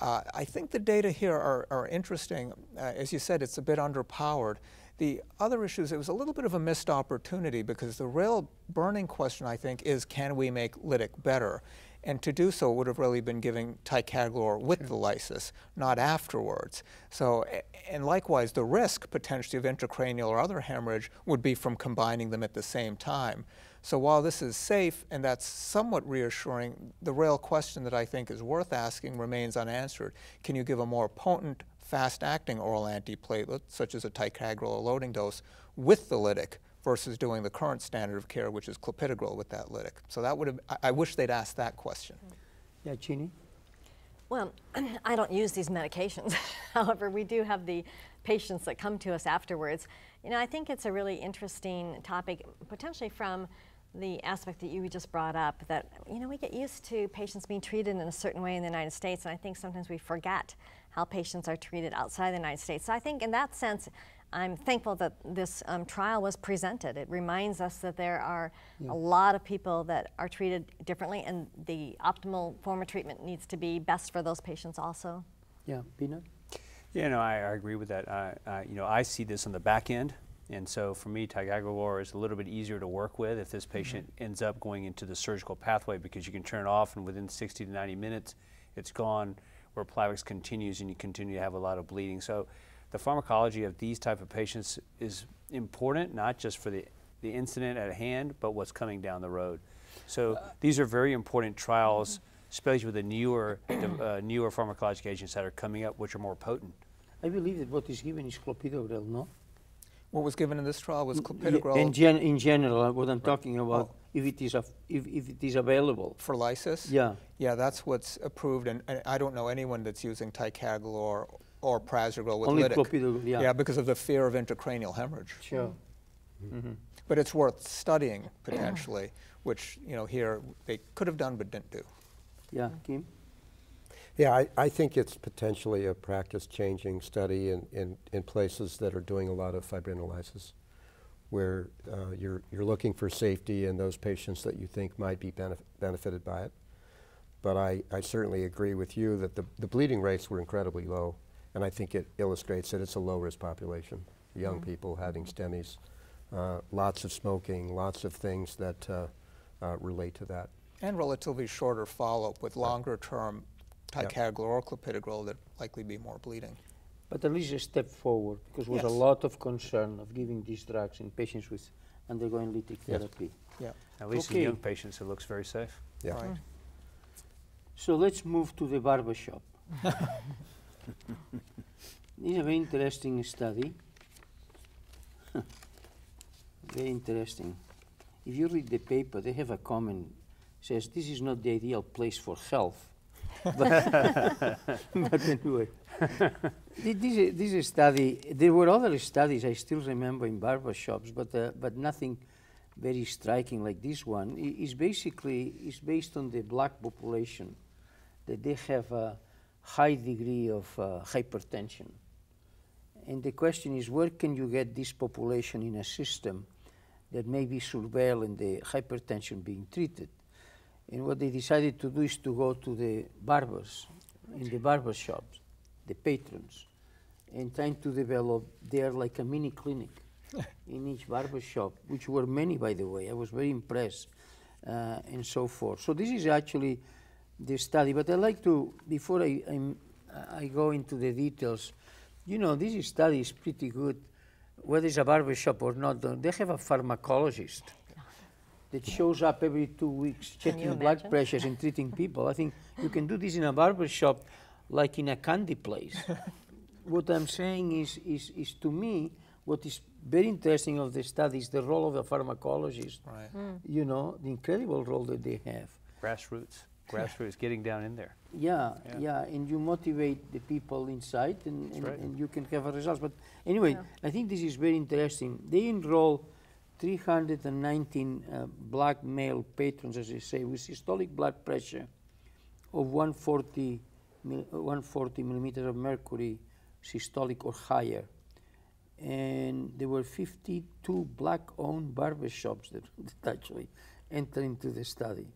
Uh, I think the data here are, are interesting. Uh, as you said, it's a bit underpowered. The other issue is it was a little bit of a missed opportunity because the real burning question, I think, is can we make Lytic better? And to do so would have really been giving ticagrelor with sure. the lysis, not afterwards. So, and likewise, the risk potentially of intracranial or other hemorrhage would be from combining them at the same time. So while this is safe and that's somewhat reassuring, the real question that I think is worth asking remains unanswered. Can you give a more potent, fast-acting oral antiplatelet, such as a ticagrelor loading dose, with the lytic versus doing the current standard of care, which is clopidogrel with that lytic? So that would have, I, I wish they'd asked that question.
Yeah, Jeannie?
Well, *clears throat* I don't use these medications. *laughs* However, we do have the patients that come to us afterwards. You know, I think it's a really interesting topic, potentially from the aspect that you just brought up that, you know, we get used to patients being treated in a certain way in the United States, and I think sometimes we forget how patients are treated outside the United States. So I think in that sense, I'm thankful that this um, trial was presented. It reminds us that there are yeah. a lot of people that are treated differently, and the optimal form of treatment needs to be best for those patients also.
Yeah, Bina?
Yeah, no, I, I agree with that. you know, I see this on the back end and so for me, ticagrelor is a little bit easier to work with if this mm-hmm. patient mm -hmm. ends up going into the surgical pathway because you can turn it off and within 60 to 90 minutes, it's gone. Where Plavix continues and you continue to have a lot of bleeding. So the pharmacology of these type of patients is important, not just for the, the incident at hand, but what's coming down the road. So uh, these are very important trials, mm -hmm. especially with the newer, the, uh, newer pharmacologic agents that are coming up, which are more potent.
I believe that what is given is clopidogrel, no? what was given in this trial was clopidogrel. In, gen, in general, what I'm right. talking about, oh. if it is if, if it is available for lysis. Yeah, yeah,
that's what's approved, and, and I don't know anyone that's using ticagrelor or, or prasugrel with Only lytic. clopidogrel. Yeah. yeah, because of the fear of intracranial hemorrhage. Sure. Mm -hmm. But it's worth studying potentially, which you know here they could have done but didn't do.
Yeah, Kim. Yeah, I, I think it's potentially a practice-changing study in, in, in, places that are doing a lot of fibrinolysis, where uh, you're, you're looking for safety in those patients that you think might be benef benefited by it. But I, I certainly agree with you that the, the bleeding rates were incredibly low, and I think it illustrates that it's a low-risk population, young mm -hmm. people having STEMIs, uh, lots of smoking, lots of things that uh, uh relate to that.
And relatively shorter follow-up with longer-term ticagrelor there'd likely be more bleeding.
But at least a step forward, because there was yes. a lot of concern of giving these drugs in patients with undergoing lytic yes. therapy. Yeah. At least okay. in young patients, it looks very safe. Yeah. Right. So let's move to the barber shop. it's *laughs* a very interesting study. *laughs* very interesting. If you read the paper, they have a comment says this is not the ideal place for health *laughs* but, anyway, *laughs* this, this study, there were other studies I still remember in shops, but, uh, but nothing very striking like this one. It is basically is based on the black population, that they have a high degree of uh, hypertension. And the question is, where can you get this population in a system that may be surveilling the hypertension being treated? And what they decided to do is to go to the barbers, in the barber shops, the patrons, and trying to develop there like a mini clinic *laughs* in each barber shop, which were many, by the way. I was very impressed, uh, and so forth. So this is actually the study. But I like to, before I, I'm, i go into the details, you know, this study is pretty good, whether it's a barber shop or not. They have a pharmacologist that shows up every two weeks, checking blood pressures and treating people. I think you can do this in a barber shop, like in a candy place. *laughs* what I'm saying is, is, is to me, what is very interesting of the study is the role of the pharmacologist. Right. Mm. You know, the incredible role that they have.
Grassroots, *laughs* grassroots, getting down in there.
Yeah, yeah, yeah, and you motivate the people inside, and, and, right. and you can have a result. But anyway, yeah. I think this is very interesting. They enroll 319 uh, black male patrons, as they say, with systolic blood pressure of 140, mil, 140 millimeters of mercury systolic or higher. And there were 52 black owned barbershops that, *laughs* that actually entered into the study.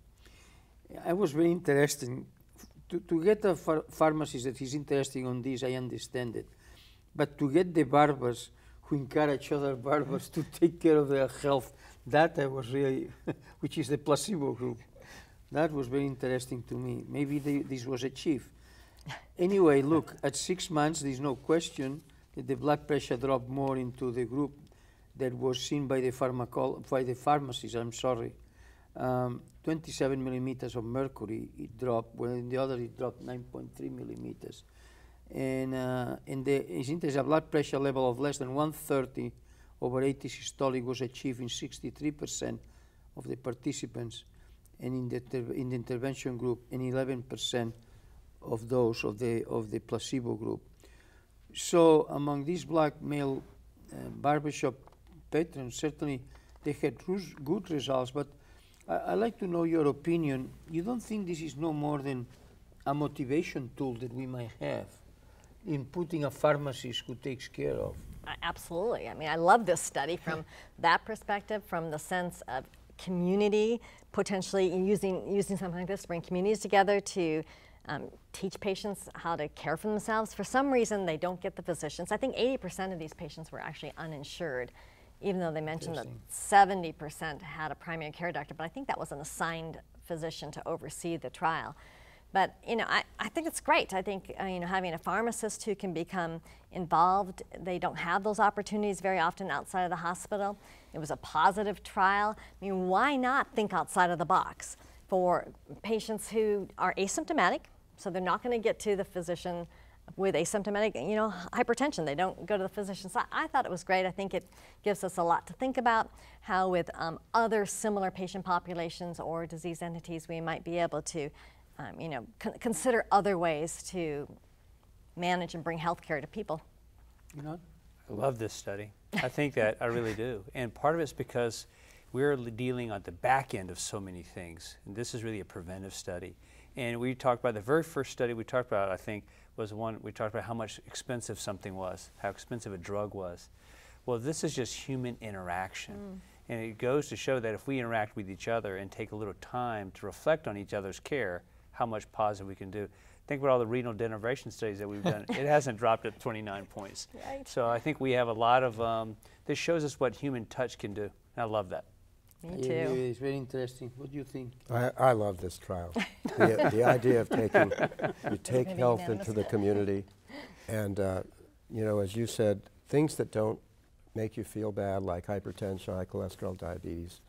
I was very interested to, to get a ph pharmacist that is interested on this, I understand it. But to get the barbers, who encourage other barbers to take care of their health. That I was really, *laughs* which is the placebo group. That was very interesting to me. Maybe they, this was achieved. Anyway, look, at six months, there's no question that the blood pressure dropped more into the group that was seen by the, pharmacol by the pharmacies, I'm sorry. Um, 27 millimeters of mercury it dropped, when in the other it dropped 9.3 millimeters and uh, in the incidence blood pressure level of less than 130 over 80 systolic was achieved in 63% of the participants, and in the, in the intervention group, in 11% of those of the, of the placebo group. So among these black male uh, barbershop patrons, certainly they had good results, but I, would like to know your opinion. You don't think this is no more than a motivation tool that we might have in putting a pharmacist who takes care of.
Absolutely. I mean, I love this study from *laughs* that perspective, from the sense of community, potentially using, using something like this to bring communities together to um, teach patients how to care for themselves. For some reason, they don't get the physicians. I think 80% of these patients were actually uninsured, even though they mentioned that 70% had a primary care doctor, but I think that was an assigned physician to oversee the trial. But you know, I, I think it's great. I think uh, you know having a pharmacist who can become involved. They don't have those opportunities very often outside of the hospital. It was a positive trial. I mean, why not think outside of the box for patients who are asymptomatic, so they're not going to get to the physician with asymptomatic, you know, hypertension. They don't go to the physician. So I thought it was great. I think it gives us a lot to think about how with um, other similar patient populations or disease entities we might be able to um, you know, con consider other ways to manage and bring health care to people. You know,
I love this study. I think that I really do. And part of it's because we're dealing on the back end of so many things. And this is really a preventive study. And we talked about the very first study we talked about, I think, was one we talked about how much expensive something was, how expensive a drug was. Well, this is just human interaction. Mm. And it goes to show that if we interact with each other and take a little time to reflect on each other's care, how much positive we can do. Think about all the renal denervation studies that we've done. it hasn't *laughs* dropped up 29 points. Right. So I think we have a lot of, um, this shows us what human touch can do. And I love that.
Me too. It, it's very interesting. What do you think? I, I love this trial.
*laughs* the, the, idea of taking, you *laughs* take health into the community. And, uh, you know, as you said, things that don't make you feel bad, like hypertension, high cholesterol, diabetes.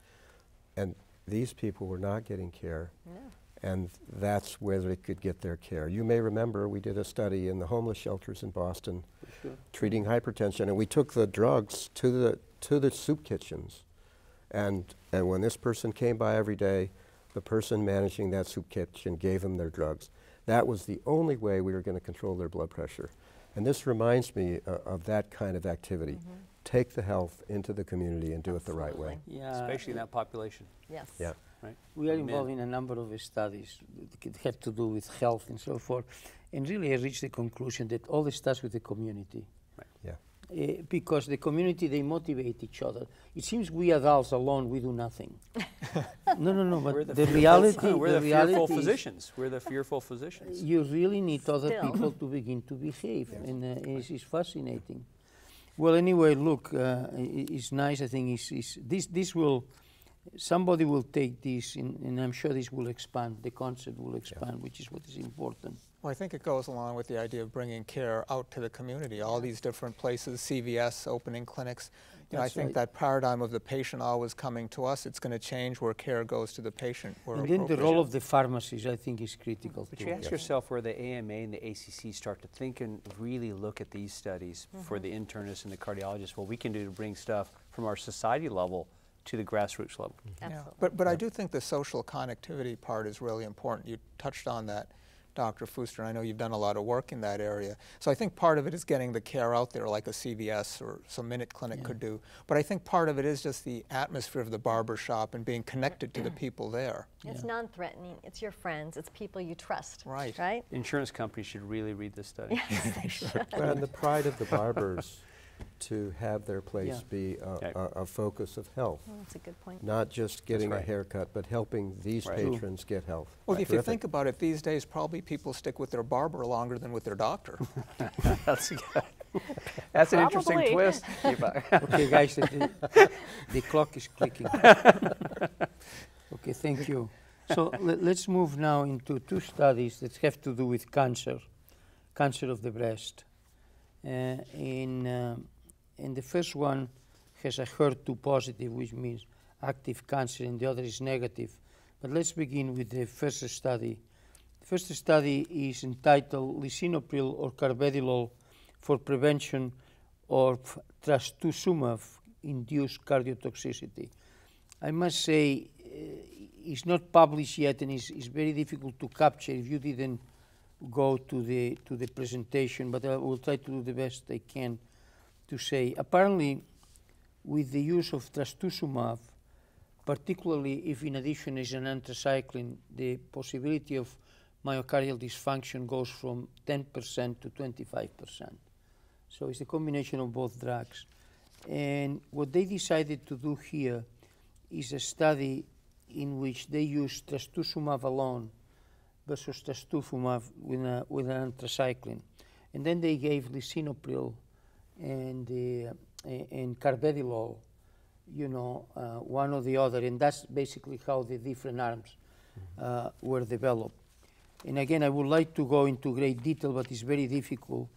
And these people were not getting care. No and that's where they could get their care. You may remember we did a study in the homeless shelters in Boston sure. treating hypertension, and we took the drugs to the, to the soup kitchens. And, and when this person came by every day, the person managing that soup kitchen gave them their drugs. That was the only way we were going to control their blood pressure. And this reminds me uh, of that kind of activity. Mm -hmm. Take the health into the community and do Absolutely. it the right way. Yeah.
Especially in that population. Yes. Yeah. Right. We are involved in a number of studies that have to do with health and so forth, and really I reached the conclusion that all this starts with the community. Right. Yeah. Uh, because the community they motivate each other. It seems we adults alone we do nothing. *laughs* no, no, no. But we're the, the reality, *laughs* we're the, the reality fearful physicians.
We're the fearful physicians. You really need Still. other people
to begin to behave, yes. and uh, right. it's, it's, fascinating. Well, anyway, look, uh, it's nice. I think it's, it's this. This will somebody will take this, in, and I'm sure this will expand, the concept will expand, yeah. which is what is important.
Well, I think it goes along with the idea of bringing care out to the community, all these different places, CVS, opening clinics. You know, I think right. that paradigm of the patient always coming to us, it's going to change where care goes to the patient.
and then the role
of the pharmacies, I think, is critical. But too. you ask yes.
yourself where the AMA and the ACC start to think and really look at these studies mm -hmm. for mm-hmm. the internists and the cardiologists? what we can do to bring stuff from our society level to the grassroots
level. Mm -hmm. Absolutely. Yeah. But, but I do think the social connectivity part is really important. You touched on that, Dr. Fuster, and I know you've done a lot of work in that area. So I think part of it is getting the care out there, like a CVS or some Minute Clinic yeah. could do. But I think part of it is just the atmosphere of the barber shop and being connected to the people there. It's
non-threatening. It's your friends. It's people you trust. Right. Right.
Insurance companies should really read this study. Yes, they *laughs* should. and the pride of the barbers
to have their place Yeah. be a, a, a focus of health, Well, That's a good point. not just getting a haircut, but helping these Right. True. patrons get health. Well, if you think
about it, these days probably people stick with their barber longer than with their doctor. *laughs* That's, that's an interesting twist. *laughs* Okay, guys, the- the, *laughs* the clock is clicking.
Okay, thank you. So let, let's move now into two studies that have to do with cancer, cancer of the breast. Uh, in um, and the first one has a HER2 positive, which means active cancer, and the other is negative. But let's begin with the first study. The first study is entitled Lisinopril or Carvedilol for Prevention of Trastuzumab-Induced Cardiotoxicity. I must say, uh, it's not published yet and it's, it's very difficult to capture if you didn't go to the, to the presentation, but I will try to do the best I can to say, apparently, with the use of trastuzumab, particularly if in addition is an anthracycline, the possibility of myocardial dysfunction goes from 10% to 25%. So it's a combination of both drugs. And what they decided to do here is a study in which they used trastuzumab alone versus trastuzumab with, a, with an anthracycline. And then they gave lisinopril and the uh, and carvedilol, you know, uh, one or the other, and that's basically how the different arms uh, were developed. And again, I would like to go into great detail, but it's very difficult.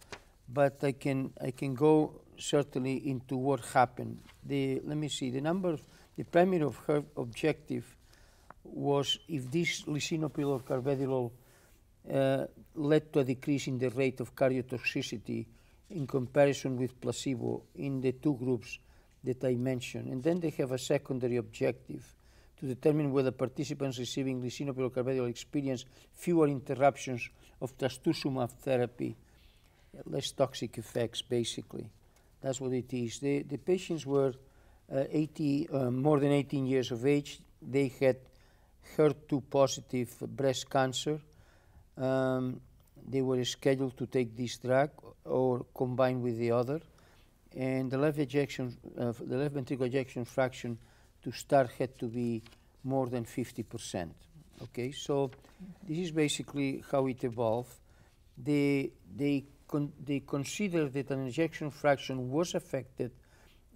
But I can I can go certainly into what happened. The let me see the number the primary of her objective was if this lisinopril or carvedilol uh, led to a decrease in the rate of cardiotoxicity in comparison with placebo in the two groups that I mentioned. And then they have a secondary objective to determine whether participants receiving lisinopril experience fewer interruptions of trastuzumab therapy, less toxic effects, basically. That's what it is. The, the patients were uh, 80, uh, more than 18 years of age. They had HER2 positive breast cancer. Um, they were scheduled to take this drug or combine with the other. And the left ejection, uh, the left ventricular ejection fraction to start had to be more than 50%. Okay, so this is basically how it evolved. They, they, con they considered that an ejection fraction was affected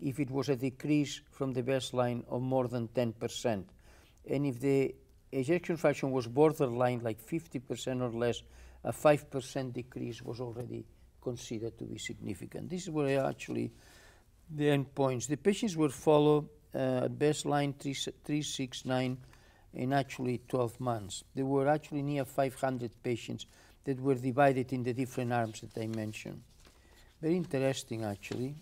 if it was a decrease from the baseline of more than 10%. And if the ejection fraction was borderline, like 50% or less, a 5% decrease was already considered to be significant. These were actually the endpoints. The patients were followed uh, at baseline 369 in actually 12 months. There were actually near 500 patients that were divided in the different arms that I mentioned. Very interesting, actually.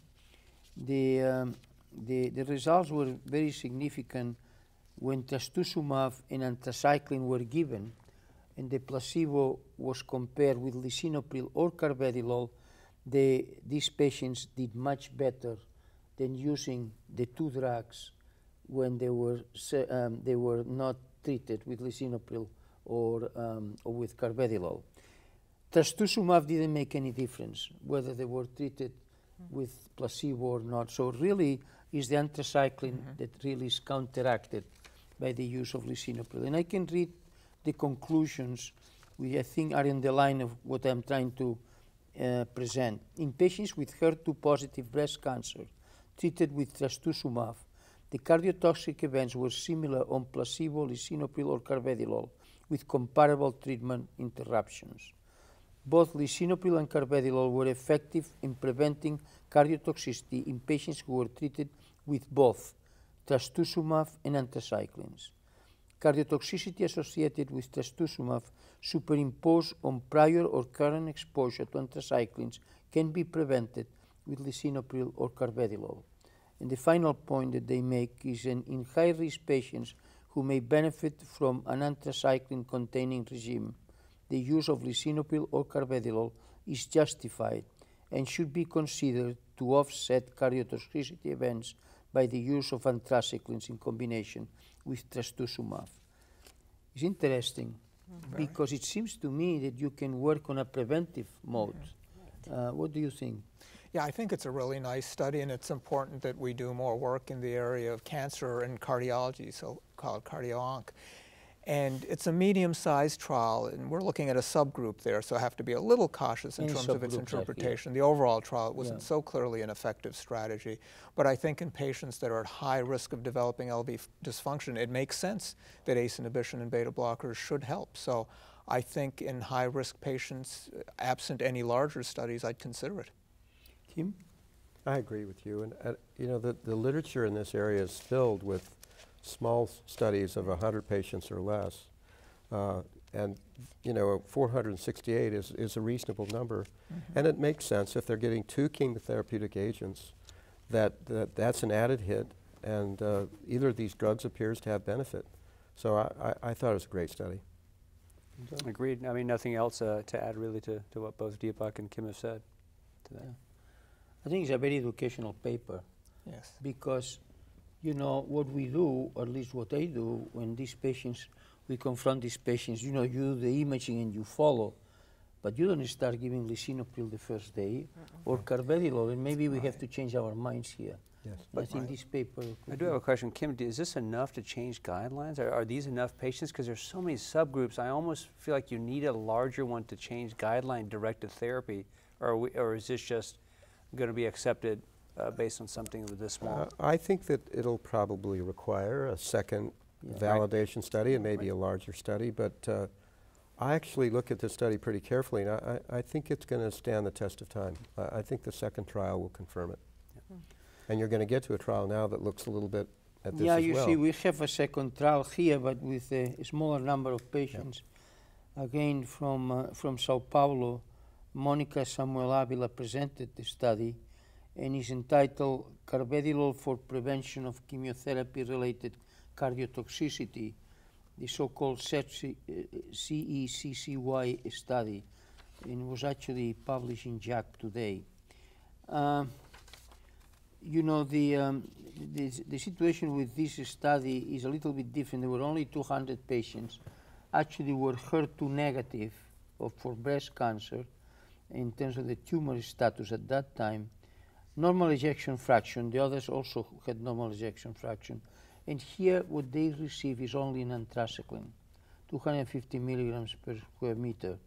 The, um, the, the results were very significant when trastuzumab and anthracycline were given and the placebo was compared with lisinopril or carvedilol, the, these patients did much better than using the two drugs when they were, um, they were not treated with lisinopril or, um, or with carvedilol. Trastuzumab didn't make any difference whether they were treated with placebo or not. So really is the anthracycline mm -hmm. that really is counteracted by the use of lisinopril. And I can read the conclusions, which I think are in the line of what I'm trying to uh, present. In patients with HER2 positive breast cancer treated with trastuzumab, the cardiotoxic events were similar on placebo, lisinopril, or carvedilol, with comparable treatment interruptions. Both lisinopril and carvedilol were effective in preventing cardiotoxicity in patients who were treated with both trastuzumab and anthracyclines. Cardiotoxicity associated with trastuzumab superimposed on prior or current exposure to anthracyclines can be prevented with lisinopril or carvedilol. And the final point that they make is in high-risk patients who may benefit from an anthracycline-containing regime, the use of lisinopril or carvedilol is justified and should be considered to offset cardiotoxicity events by the use of anthracyclines in combination with trastuzumab. It's interesting because it seems to me that you can work on a preventive mode. Yeah. Uh, what do you think? Yeah, I think it's a
really nice study, and it's important that we do more work in the area of cancer and cardiology, so-called cardio-onc. And it's a medium-sized trial, and we're looking at a subgroup there, so I have to be a little cautious in, in terms of its interpretation. yeah. The overall trial wasn't yeah. so clearly an effective strategy. But I think in patients that are at high risk of developing LV dysfunction, it makes sense that ACE inhibition and beta blockers should help. So I think in high-risk patients, uh, absent any larger studies, I'd consider it.
Kim? I agree with you. And, uh, you know, the, the literature in this area is filled with small studies of 100 patients or less. Uh, and you know, 468 is, is a reasonable number. Mm -hmm. And it makes sense if they're getting two chemotherapeutic agents that, that that's an added hit and uh, either of these drugs appears to have benefit. So I, I, I thought it was a great study.
Agreed. I mean, nothing else uh, to add really to, to what both Deepak and Kim have said to that. Yeah. I think it's a
very educational paper. Yes. Because you know, what we do, at least what I do, when these patients, we confront these patients, you know, you do the imaging and you follow, but you don't start giving lisinopril the first day uh -uh. or carvedilol, and maybe we have to change our minds here. Yes. But I this paper. I do have
a question, Kim. Is this enough to change guidelines? Are, are these enough patients? Because there's so many subgroups. I almost feel like you need a larger one to change guideline-directed therapy, or, we, or is this just going to be accepted uh, based on something this small? Uh,
I think that it'll probably require a second yeah. validation right. study and maybe right. a larger study, but uh, I actually look at this study pretty carefully, and I, I, think it's going to stand the test of time. I, I, think the second trial will confirm it. Yeah. And you're going to get to a trial now that looks a little bit at this Yeah, you well. see, we
have a second trial here, but with a smaller number of patients. Yeah. Again, from, uh, from Sao Paulo, Monica Samuel Avila presented the study and is entitled Carvedilol for Prevention of Chemotherapy-Related Cardiotoxicity, the so-called CECCY study, and was actually published in JACC today. Uh, you know, the, um, the, the, situation with this study is a little bit different. There were only 200 patients. Actually were HER2 negative for breast cancer in terms of the tumor status at that time normal ejection fraction. The others also had normal ejection fraction. And here, what they receive is only an anthracycline, 250 milligrams per square meter.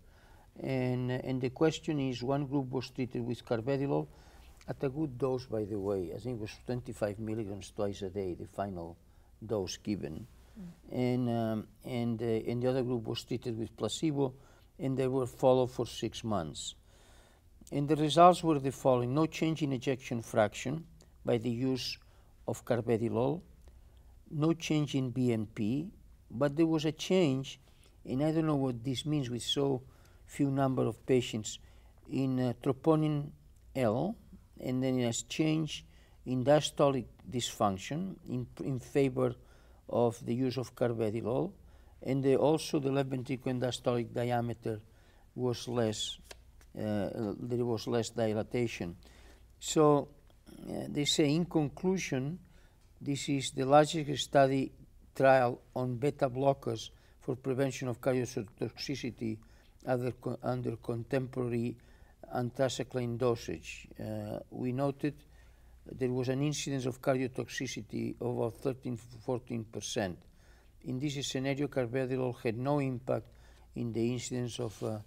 And, and the question is, one group was treated with carvedilol at a good dose, by the way. I think it was 25 milligrams twice a day, the final dose given. Mm. And, um, and, uh, and the other group was treated with placebo, and they were followed for six months. And the results were the following no change in ejection fraction by the use of carvedilol, no change in BNP, but there was a change, and I don't know what this means with so few number of patients, in uh, troponin L, and then it has changed in diastolic dysfunction in, in favor of the use of carvedilol, and the, also the left ventricular diastolic diameter was less uh, there was less dilatation. So uh, they say, in conclusion, this is the largest study trial on beta blockers for prevention of cardiotoxicity under, co under contemporary anthracycline dosage. Uh, we noted there was an incidence of cardiotoxicity of about 13 14%. In this scenario, carvedilol had no impact in the incidence of uh,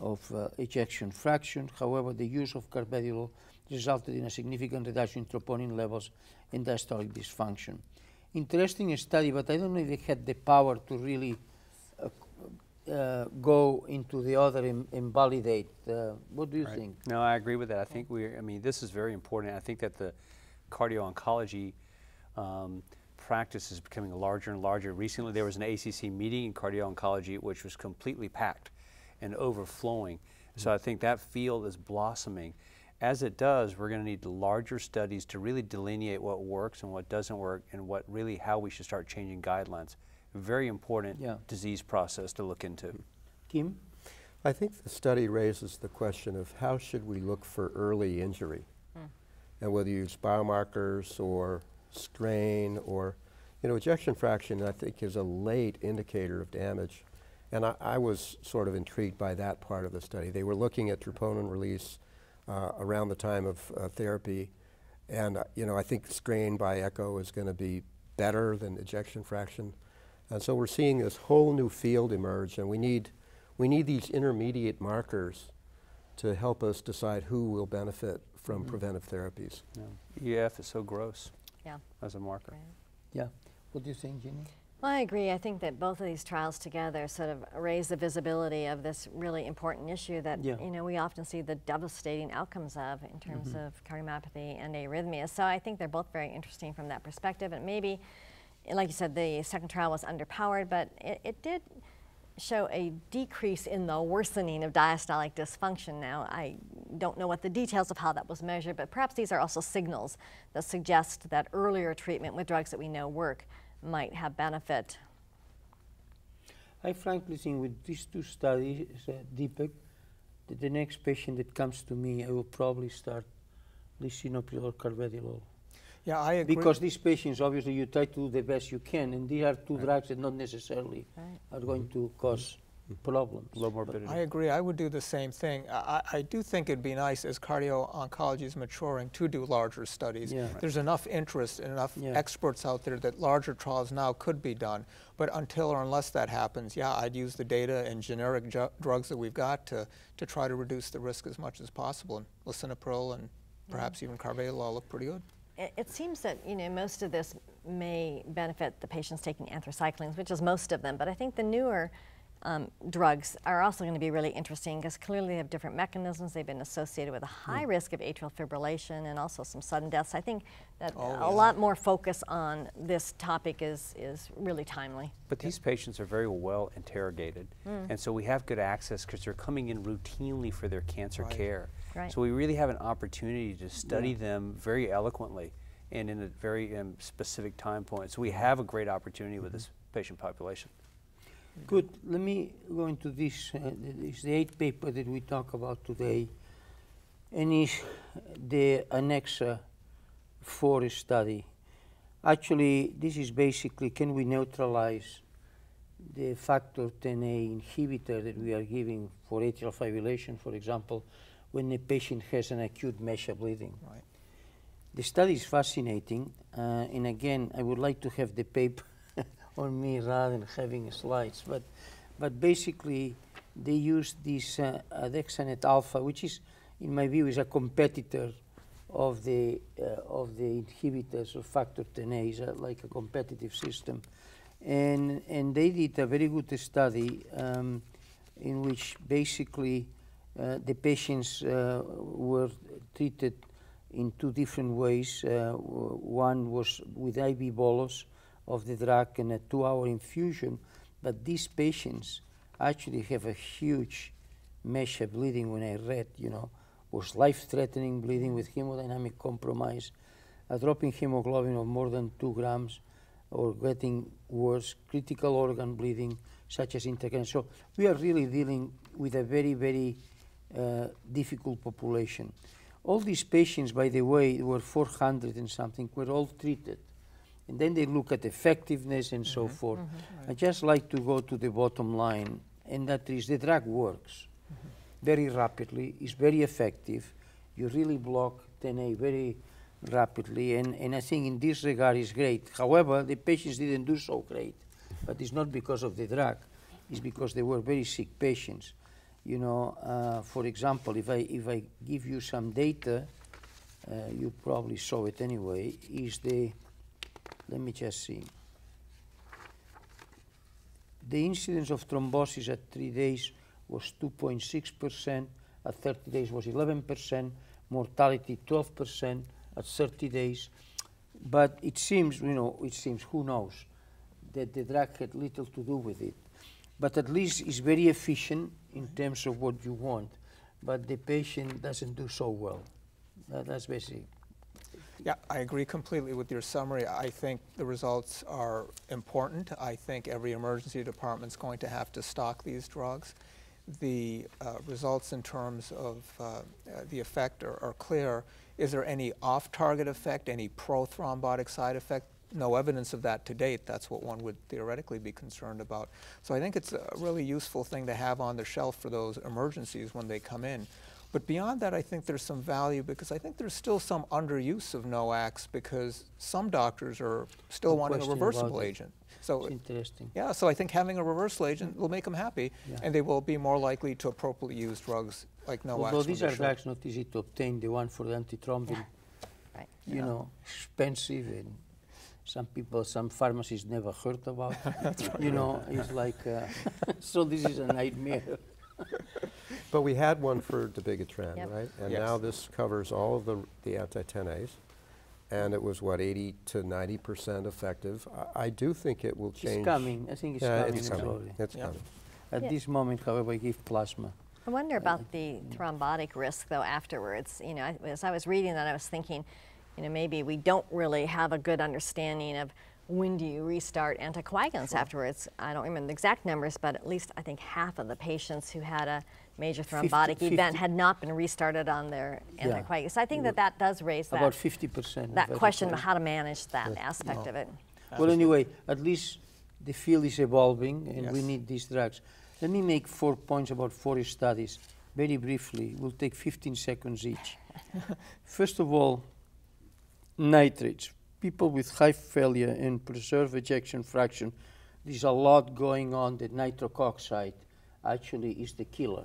of uh, ejection fraction. However, the use of carvedilol resulted in a significant reduction in troponin levels and diastolic dysfunction. Interesting study, but I don't know if they had the power to really uh, uh go into the other and, and validate. Uh, what do you right. think?
No, I agree with that. I think we I mean, this is very important. I think that the cardio-oncology um, practice is becoming larger and larger. Recently, there was an ACC meeting in cardio-oncology, which was completely packed and overflowing. Mm -hmm. So I think that field is blossoming. As it does, we're going to need larger studies to really delineate what works and what doesn't work and what really how we should start changing guidelines. Very important yeah. disease process to look into.
Kim? I
think the study raises the question of how should we look for early injury? Mm. And whether you use biomarkers or strain or, you know, ejection fraction I think is a late indicator of damage. And I, I, was sort of intrigued by that part of the study. They were looking at troponin release uh, around the time of uh, therapy. And, uh, you know, I think strain by echo is going to be better than ejection fraction. And so we're seeing this whole new field emerge, and we need, we need these intermediate markers to help us decide who will benefit from mm -hmm. preventive therapies.
Yeah. EF is so gross yeah. as a marker. Yeah.
What do you think, Jeannie?
Well, I agree. I think that both of these trials together sort of raise the visibility of this really important issue that yeah. you know we often see the devastating outcomes of in terms mm -hmm. of cardiomyopathy and arrhythmia. So I think they're both very interesting from that perspective. And maybe, like you said, the second trial was underpowered, but it, it did show a decrease in the worsening of diastolic dysfunction. Now I don't know what the details of how that was measured, but perhaps these are also signals that suggest that earlier treatment with drugs that we know work might have benefit.
I frankly think with these two studies, uh, Deepak, that the next patient that comes to me, I will probably start lisinopril or carvedilol. Yeah, I agree. Because these patients, obviously, you try to do the best you can, and these are two right. drugs that not necessarily right. are going to because problems. Low morbidity. I
agree. I would do the same thing. I, I do think it'd be nice as cardio-oncology is maturing to do larger studies. Yeah. Right. There's enough interest and enough yeah. experts out there that larger trials now could be done. But until or unless that happens, yeah, I'd use the data and generic drugs that we've got to, to try to reduce the risk as much as possible. And lisinopril and perhaps even carvedilol look pretty good.
It seems that you know most of this may benefit the patients taking anthracyclines, which is most of them. But I think the newer um, drugs are also going to be really interesting because clearly they have different mechanisms. They've been associated with a high mm. risk of atrial fibrillation and also some sudden deaths. I think that oh, a lot more focus on this topic is, is really timely.
But these yeah. patients are very well interrogated. Mm. And so we have good access because they're coming in routinely for their cancer right. care. Right. So we really have an opportunity to study yeah. them very eloquently and in a very um, specific time point. So we have a great opportunity mm -hmm. with this patient population.
Good. Let me go into this. Uh, it's the eight paper that we talk about today, and is the Annexa 4 study. Actually, this is basically can we neutralize the factor 10A inhibitor that we are giving for atrial fibrillation, for example, when a patient has an acute measure bleeding. Right. The study is fascinating, uh, and again, I would like to have the paper on me rather than having slides. But, but basically, they use this uh, alpha, which is, in my view, is a competitor of the uh, of the inhibitors of factor 10A, like a competitive system, and and they did a very good study um, in which basically uh, the patients uh, were treated in two different ways. Uh, one was with IV bolus, of the drug in a two hour infusion. But these patients actually have a huge mesh of bleeding when I read, you know, was life threatening bleeding with hemodynamic compromise, a drop in hemoglobin of more than two grams, or getting worse, critical organ bleeding, such as intercurrent. So we are really dealing with a very, very uh, difficult population. All these patients, by the way, were 400 and something, were all treated. And then they look at effectiveness and mm -hmm. so mm-hmm. forth. Mm -hmm. right. I just like to go to the bottom line, and that is the drug works mm-hmm. very rapidly, is very effective. You really block TNA very rapidly, and, and I think in this regard is great. However, the patients didn't do so great, but it's not because of the drug, it's because they were very sick patients. You know, uh, for example, if I, if I give you some data, uh, you probably saw it anyway, is the let me just see. The incidence of thrombosis at three days was 2.6%, at 30 days was 11%, mortality 12% at 30 days. But it seems, you know, it seems, who knows, that the drug had little to do with it. But at least it's very efficient in terms of what you want. But the patient doesn't do so well. That, that's basically.
Yeah, I agree completely with your summary. I think the results are important. I think every emergency department is going to have to stock these drugs. The uh, results in terms of uh, the effect are, are clear. Is there any off-target effect, any prothrombotic side effect? no evidence of that to date. That's what one would theoretically be concerned about. So I think it's a really useful thing to have on the shelf for those emergencies when they come in. But beyond that, I think there's some value because I think there's still some underuse of NOACs because some doctors are still wanting a reversible agent. So it's interesting. Yeah, so I think having a reversal agent will make them happy, yeah. and they will be more likely to appropriately
use drugs like NOACs. Although these are drugs not easy to obtain, the one for the antithrombin, yeah. right. you yeah. know, expensive and some people, some pharmacies never heard about. *laughs* you know, it's like, uh, *laughs* so this is a nightmare. *laughs*
but we had one for dabigatran, yep. right? And yes. now this covers all of the, the anti-10As, and it was, what, 80 to 90% effective. I, I, do think it will change. It's
coming. I think it's yeah, coming. It's coming. It's coming. At this
moment, however, we give plasma.
I wonder uh, about the thrombotic risk, though, afterwards. You know, I, as I was reading that, I was thinking, you know, maybe we don't really have a good understanding of – when do you restart anticoagulants sure. afterwards? I don't remember the exact numbers, but at least I think half of the patients who had a major thrombotic 50, event had not been restarted on their yeah. anticoagulants. So I think that that does raise that about
50% that question of how to
manage that aspect no. of it. Well,
anyway, at least the field is evolving, and yes. we need these drugs. Let me make four points about four studies, very briefly. We'll take 15 seconds each. *laughs* First of all, nitrates people with high failure in preserved ejection fraction, there's a lot going on that oxide actually is the killer.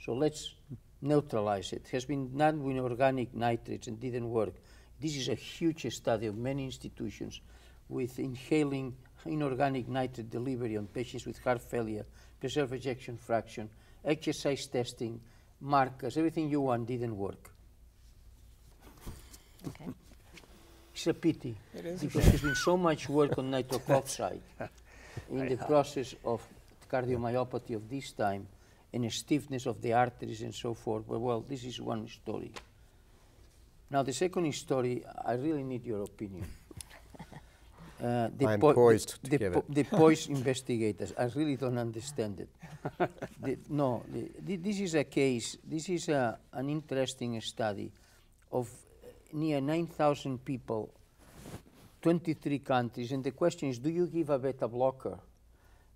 So let's neutralize it. Has been done with organic nitrates and didn't work. This is a huge study of many institutions with inhaling inorganic nitrate delivery on patients with heart failure, preserved ejection fraction, exercise testing, markers, everything you want didn't work. Okay it's a pity because there's been so much work on nitric oxide *laughs* in I the know. process of cardiomyopathy of this time and stiffness of the arteries and so forth. But well, this is one story. Now, the second story, I really need your opinion. *laughs* Uh, the I'm po poised the, the, po the poised *laughs* investigators. I really don't understand it. the, no, this is a case. This is a, an interesting study of near 9,000 people 23 countries, and the question is, do you give a beta blocker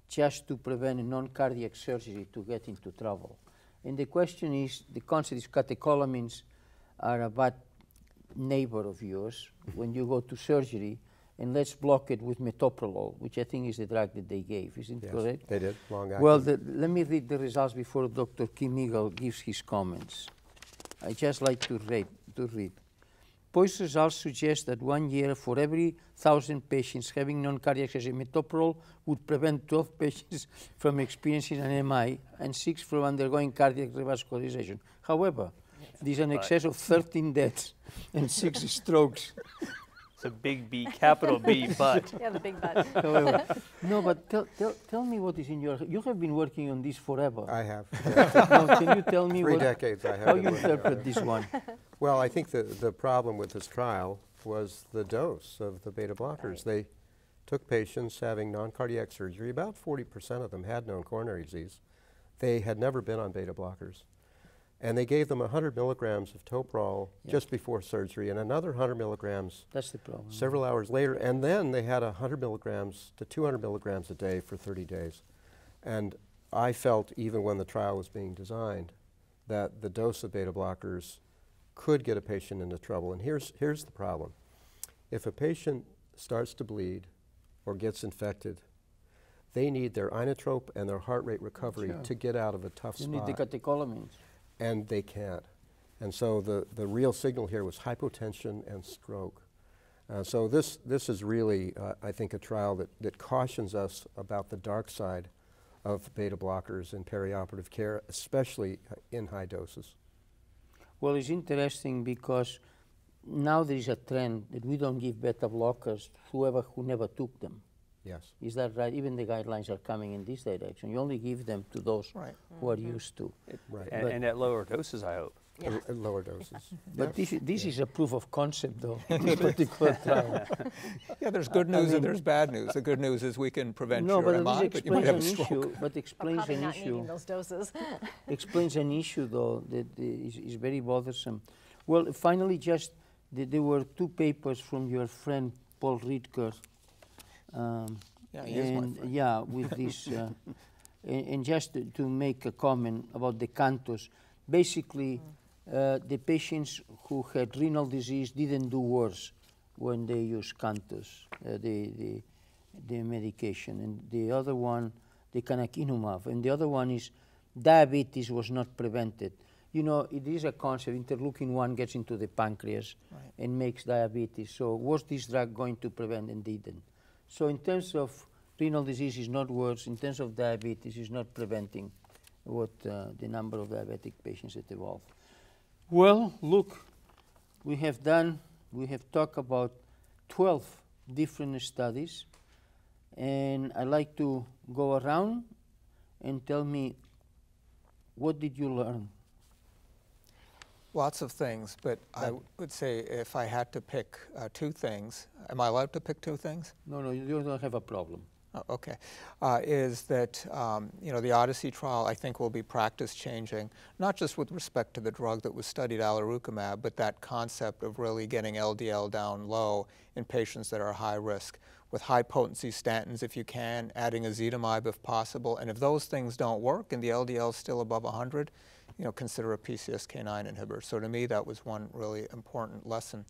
just to prevent non-cardiac surgery to get into trouble? And the question is, the concept is catecholamines are a bad neighbor of yours when you go to surgery, and let's block it with metoprolol, which I think is the drug that they gave. Isn't yes, correct? They did, long Well, the, let me read the results before Dr. Kim Eagle gives his comments. I just like to read. To read. POISE results suggest that one year for every 1,000 patients having non-cardiac esometoprol would prevent 12 *laughs* patients from experiencing an MI and 6 from undergoing cardiac revascularization. However, there's an excess of 13 deaths and 6 *laughs* strokes it's a big B, capital B, *laughs* but. Yeah, the big but. *laughs* *laughs* no, but tell, tell, tell me what is in your, you have been working on this forever. I have. Yeah. now, can you tell me Three what, decades I have how you interpret this one?
Well, I think the, the problem with this trial was the dose of the beta blockers. Right. They took patients having non-cardiac surgery, about 40% of them had known coronary disease. They had never been on beta blockers and they gave them 100 milligrams of Toprol yeah. just before surgery and another 100 milligrams That's the problem. several hours later. And then they had 100 milligrams to 200 milligrams a day for 30 days. And I felt, even when the trial was being designed, that the dose of beta blockers could get a patient into trouble. And here's, here's the problem. If a patient starts to bleed or gets infected, they need their inotrope and their heart rate recovery sure. to get out of a tough you spot. You need the catecholamines and they can't. And so the, the real signal here was hypotension and stroke. Uh, so this, this is really, uh, I think, a trial that, that cautions us about the dark side of beta blockers in perioperative care, especially
in high doses. Well, it's interesting because now there is a trend that we don't give beta blockers to whoever who never took them. Yes. Is that right? Even the guidelines are coming in this direction. You only give them to those right. who are mm-hmm. used to. It, right. And, and,
at lower doses, I hope. Yeah. At, lower doses. *laughs*
but this,
this yeah. is a proof of concept, though, *laughs* particular trial. *laughs* yeah, there's good news I mean, and there's bad news. The good news is we can prevent no, but MI, but you might have a stroke. Issue, but explains an not issue. those doses. explains an issue, though, that is is, very bothersome. Well, finally, just there were two papers from your friend Paul Riedker um, yeah, and yeah, with this, uh, *laughs* and, and, just to, to, make a comment about the cantos, basically, mm. uh, the patients who had renal disease didn't do worse when they used cantos, uh, the, the, the medication. And the other one, the canakinumab, and the other one is diabetes was not prevented. You know, it is a concept. Interleukin 1 gets into the pancreas right. and makes diabetes. So, was this drug going to prevent? And didn't. So in terms of renal disease is not worse, in terms of diabetes is not preventing what uh, the number of diabetic patients that evolve. Well, look, we have done, we have talked about 12 different studies and I like to go around and tell me what did you learn? Lots of things, but, I would say if I had to pick
uh, two things, am I allowed to pick two things? No, no, you don't have a problem. Oh, okay, uh, is that um, you know the Odyssey trial I think will be practice changing, not just with respect to the drug that was studied alirocumab, but that concept of really getting LDL down low in patients that are high risk with high potency statins if you can, adding ezetimibe if possible, and if those things don't work and the LDL is still above 100, you know, consider a PCSK9 inhibitor. So to me, that was one really important lesson.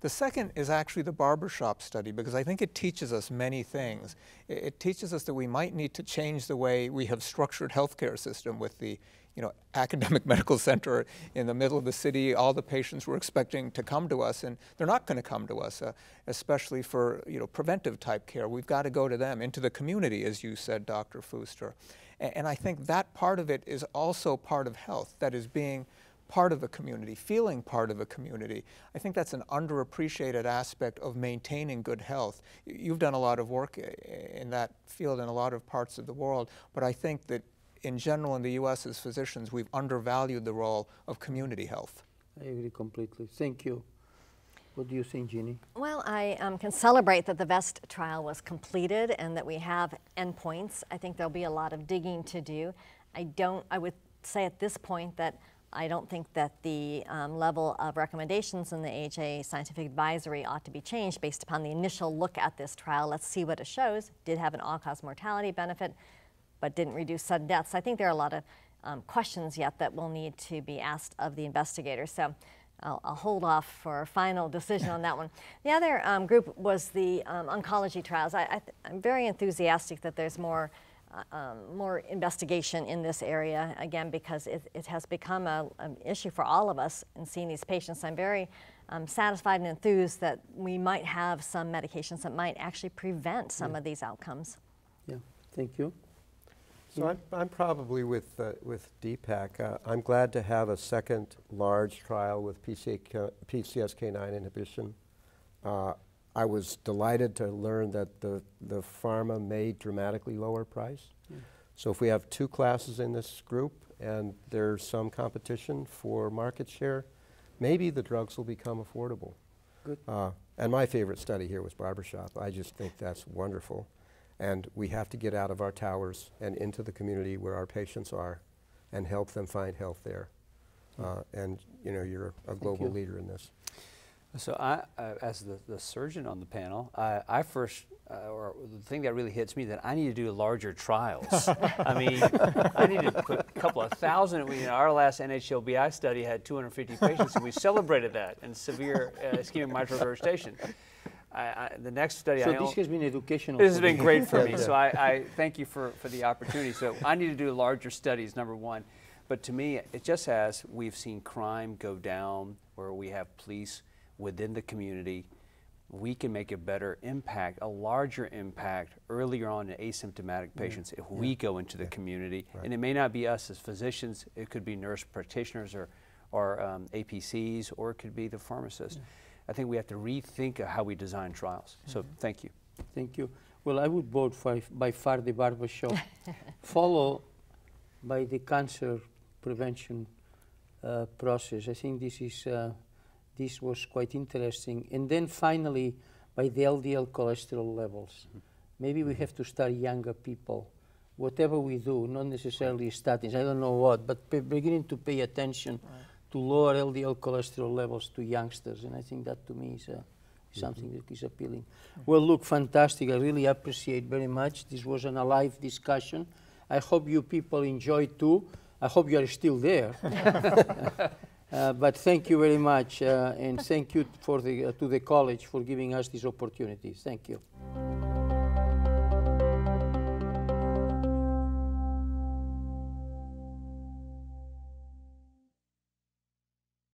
The second is actually the barbershop study because I think it teaches us many things. It, it teaches us that we might need to change the way we have structured healthcare system with the you know, *laughs* academic medical center in the middle of the city. All the patients were expecting to come to us, and they're not going to come to us, uh, especially for you know preventive type care. We've got to go to them into the community, as you said, Dr. Fuster. And I think that part of it is also part of health, that is being part of a community, feeling part of a community. I think that's an underappreciated aspect of maintaining good health. You've done a lot of work eh, in that field in a lot of parts of the world, but I think that in general in the U.S. as physicians, we've undervalued
the role of community health. I agree completely. Thank you. What do you think, Jeannie?
Well, I um, can celebrate that the VEST trial was completed and that we have endpoints. I think there'll be a lot of digging to do. I don't, I would say at this point that I don't think that the um, level of recommendations in the AHA scientific advisory ought to be changed based upon the initial look at this trial. Let's see what it shows. Did have an all-cause mortality benefit, but didn't reduce sudden deaths. I think there are a lot of um, questions yet that will need to be asked of the investigators. So I'll, I'll, hold off for a final decision on that one. The other um, group was the um, oncology trials. I, am very enthusiastic that there's more, uh, um, more investigation in this area, again, because it, it has become a, an issue for all of us in seeing these patients. I'm very um, satisfied and enthused that we might have some medications that might actually prevent some yeah. of these outcomes.
Yeah, thank you.
So I'm, I'm probably with, uh, with Deepak. Uh, I'm glad to have a second large trial with PCK, PCSK9 inhibition. Uh, I was delighted to learn that the, the pharma may dramatically lower price. Mm. So if we have two classes in this group and there's some competition for market share, maybe the drugs will become affordable. Good. Uh, and my favorite study here was barbershop. I just think that's wonderful. And we have to get out of our towers and into the community where our patients are and help them find health there.
Hmm. Uh, and you know, you're a global you. leader in this. So I, uh, as the, the surgeon on the panel, I, I first, uh, or the thing that really hits me that I need to do larger trials. *laughs* I mean, I need to put a couple of thousand. We, in our last NHLBI study had 250 patients, and we celebrated that in severe uh, ischemic mitral regurgitation. I, I, the next study so I this has been educational. This has been great for *laughs* me. So I, I, thank you for, for the opportunity. So I need to do larger studies, number one. But to me, it just has, we've seen crime go down where we have police within the community. We can make a better impact, a larger impact earlier on in asymptomatic patients yeah. if yeah. we go into the yeah. community. Right. And it may not be us as physicians, it could be nurse practitioners or, or um, APCs, or it could be the pharmacist. I think we have to rethink
how we design trials. Mm -hmm. So mm-hmm. thank you. Thank you. Well, I would vote for, by far the barbershop, *laughs* followed by the cancer prevention uh, process. I think this is uh, this was quite interesting. And then finally, by the LDL cholesterol levels. Mm -hmm. Maybe we have to start younger people whatever we do, not necessarily statins, I don't know what, but beginning to pay attention right to lower LDL cholesterol levels to youngsters. And I think that to me is a, something mm -hmm. that is appealing. Mm -hmm. Well, look, fantastic. I really appreciate very much. This was an alive discussion. I hope you people enjoyed too. I hope you are still there. *laughs* *laughs* uh, but thank you very much, uh, and thank you for the, uh, to the college for giving us these opportunities. Thank you.